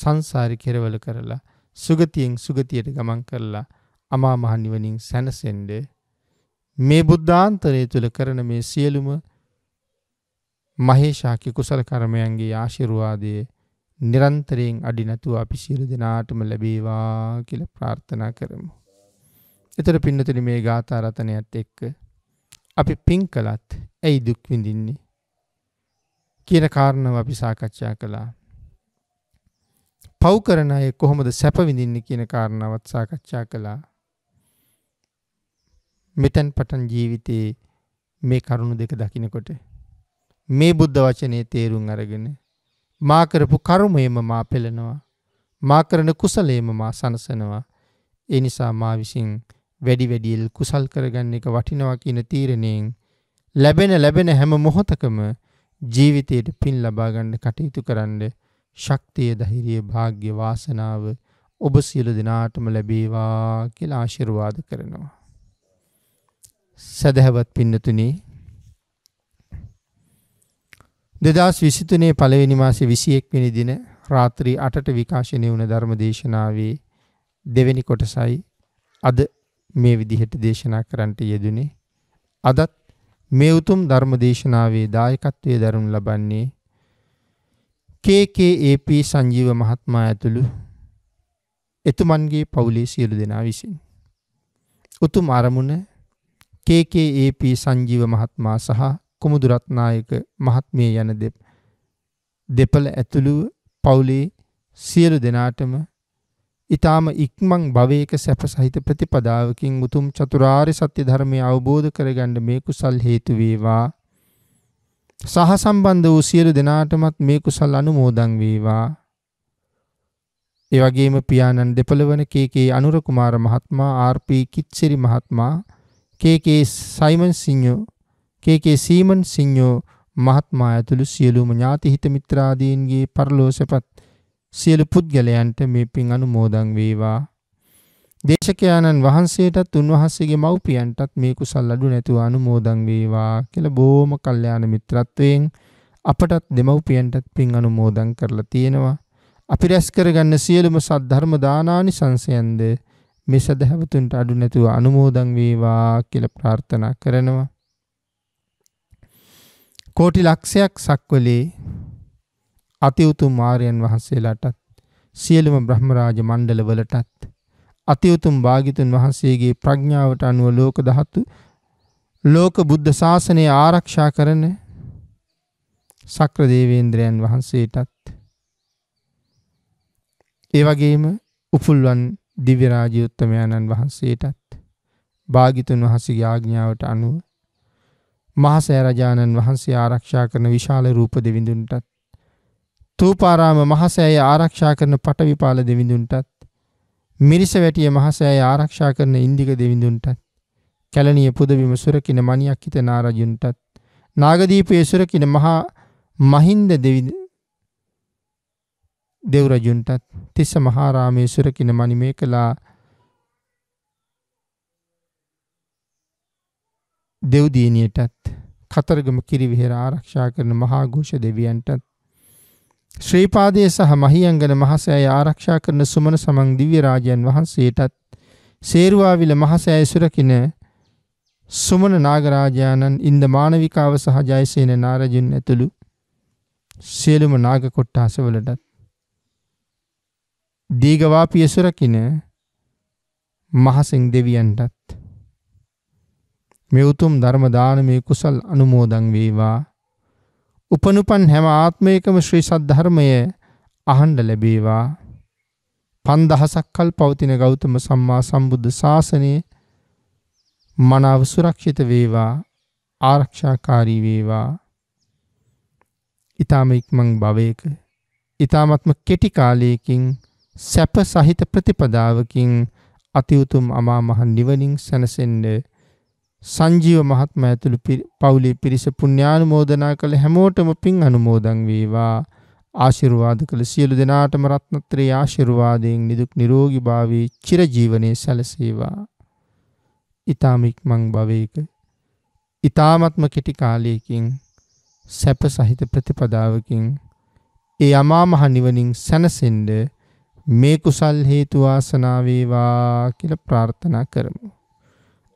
සංසාරි කෙරවල කරලා සුගතියෙන් සුගතියට ගමන් කරලා අමා මහනිවනින් සැනසෙන්ඩ මේ බුද්ධාන්තරය තුළ කරන මේ සියලුම මහේෂාකි කුසල කරමයන්ගේ ආශිරුවාදය නිරන්තරයෙන් අඩිනැතුව අපි සියලු දෙනාටම ලැබේවා කියල ප්‍රාර්ථනා කරමු. එතර පින්නතුනි මේ ගාථා රතනයත් එක්ක අපි පින් කළත් ඇයි දුක් විඳින්නේ කියන කාරණාව අපි සාකච්ඡා කළා. පව් කරන අය කොහොමද සැප විඳින්නේ කියන කාරණාවත් සාකච්ඡා කළා. මෙතෙන් පටන් ජීවිතේ මේ කරුණු දෙක දකිනකොට මේ බුද්ධ වචනේ තේරුම් අරගෙන මා කරපු කර්මයම මා පෙළනවා මා කරන කුසලයම මා සනසනවා ඒ නිසා මා විසින් වැඩි වැඩියෙන් කුසල් කරගන්න එක වටිනවා කියන තීරණයෙන් ලැබෙන ලැබෙන හැම මොහොතකම ජීවිතයට පින් ලබා ගන්න කටයුතු කරන්න ශක්තිය ධෛර්යය වාග්ය වාසනාව ඔබ සියලු දෙනාටම ලැබේවා කියලා ආශිර්වාද කරනවා. සදහවත් පින්නතුනි 2023 පළවෙනි මාසේ 21 වෙනි දින රාත්‍රී 8ට විකාශනය වුණ ධර්ම දේශනාවේ දෙවෙනි කොටසයි අද මේ විදිහට දේශනා කරන්නට යෙදුනේ. අදත් මේ උතුම් ධර්ම දේශනාවේ දායකත්වයේ දරනු ලබන්නේ KKAP සංජීව මහත්මයා ඇතුළු එතුමන්ගේ පවුලේ සියලු දෙනා විසින්. උතුම් අරමුණ KKAP සංජීව මහත්මයා සහ කුමුදු රත්නායක මහත්මිය යන දෙපළ ඇතුළු පවුලේ සියලු දෙනාටම ඊ타ම ඉක්මන් භවයක සැප සහිත ප්‍රතිපදාවකින් උතුම් චතුරාර්ය සත්‍ය ධර්මය අවබෝධ කරගන්න මේ කුසල් හේතු වේවා. සහ සම්බන්ධ වූ සියලු දෙනාටමත් මේ කුසල් අනුමෝදන් වේවා. ඒ වගේම පියාණන් දෙපළවන කේකේ අනුර කුමාර මහත්මයා, ආර්.පී. කිත්සිරි මහත්මයා, කේකේ සයිමන් සිඤ්ඤෝ, කේකේ සීමන් සිඤ්ඤෝ මහත්මයා ඇතුළු සියලුම ඥාති හිත මිත්‍රාදීන්ගේ පරලෝසපත් සියලු පුද්ගලයන්ට මේ පින් අනුමෝදන් වේවා. දේශකයාණන් වහන්සේටත් උන්වහන්සේගේ මව්පියන්ටත් මේ කුසල් අඩු නැතුව අනුමෝදන් වේවා කියලා බොහොම කල්යාණ මිත්‍රත්වයෙන් අපටත් දෙමව්පියන්ටත් පින් අනුමෝදන් කරලා තියෙනවා. අපි රැස් කරගන්න සියලුම සද්ධර්ම දානානිසංසයන්ද මේ සදහැවතුන්ට අඩු නැතුව අනුමෝදන් වේවා කියලා ප්‍රාර්ථනා කරනවා. කෝටි ලක්ෂයක් සක්වලේ අති උතුම් ආර්යයන් වහන්සේලාටත් සියලුම බ්‍රහ්මරාජ මණ්ඩලවලටත් අති උතුම් භාග්‍යතුන් වහන්සේගේ ප්‍රඥාවට අනුව ලෝක ධාතු ලෝක බුද්ධ ශාසනය ආරක්ෂා කරන සක්‍රදේවේන්ද්‍රයන් වහන්සේටත් ඒ වගේම උපුල්වන් දිව්‍ය රාජ්‍ය උත්තමයන්න් වහන්සේටත් භාග්‍යතුන් වහන්සේගේ ආඥාවට අනුව මහසෑරජාණන් වහන්සේ ආරක්ෂා කරන විශාල රූප දෙවිඳුන්ටත් ස්තූපාරාම මහසෑය ආරක්ෂා කරන පටවිපාල දෙවිඳුන්ටත් මිරිස වැටිය මහසෑය ආරක්ෂා කරන ඉන්දික දෙවිඳුන්ටත් කැලණිය පුදබිම සුරකින මණියක් හිත නාරජුන්ටත් නාගදීපයේ සුරකින මහා මහින්ද දෙවිඳු දෙව්රජුන්ටත් තිස්ස මහාරාමයේ සුරකින මණිමේකලා දෙව්දීනියටත් කතරගම කිරිවිහෙර ආරක්ෂා කරන මහා ඝෝෂ දෙවියන්ටත් ශ්‍රීපාදයේ සහ මහියංගන මහසෑය ආරක්ෂා කරන සුමන සමන් දිව්‍ය රාජයන් වහන්සේටත් සේරුවාවිල මහසෑය සුරකින සුමන නාගරාජානන් ඉන්ද මානවිකාව සහ ජයසේන නාරජුන් ඇතුළු සියලුම නාග කොට්ටාසවලටත් දීගවාපිය සුරකින මහසෙන් දෙවියන්ටත් මේ උතුම් ධර්ම දානමේ කුසල් අනුමෝදන් වේවා උපනුපන් හැම ආත්මයකම ශ්‍රී සද්ධර්මය අහන්ඩ ලැබේවා පන්දහසක් කල් පවතින ගෞතම සම්මා සම්බුද්ධ ශාසනය මනාව සුරක්ෂිත වේවා ආරක්ෂාකාරී වේවා ඊ타ම ඉක්මන් භවයක ඊ타මත්ම කෙටි කාලයකින් සැප සහිත ප්‍රතිපදාවකින් අති උතුම් අමා මහ නිවනින් සැනසෙන්නේ සංජීව මහත්මයා ඇතුළු පවුලේ පිරිස පුණ්‍යානුමෝදනා කළ හැමෝටම පින් අනුමෝදන් වේවා. ආශිර්වාද කළ සියලු දෙනාටම රත්නත්‍රේ ආශිර්වාදයෙන් නිදුක් නිරෝගී භාවී චිරජීවනයේ සැලසේවා. ඊ타ම ඉක්මන් භවයක ඊ타මත්ම කෙටි කාලයකින් සැප සහිත ප්‍රතිපදාවකින් ඒ අමා මහ නිවනින් සැනසෙන්න මේ කුසල් හේතු වාසනා වේවා කියලා ප්‍රාර්ථනා කරමු.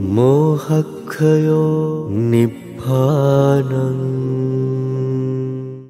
मोहखयो निभा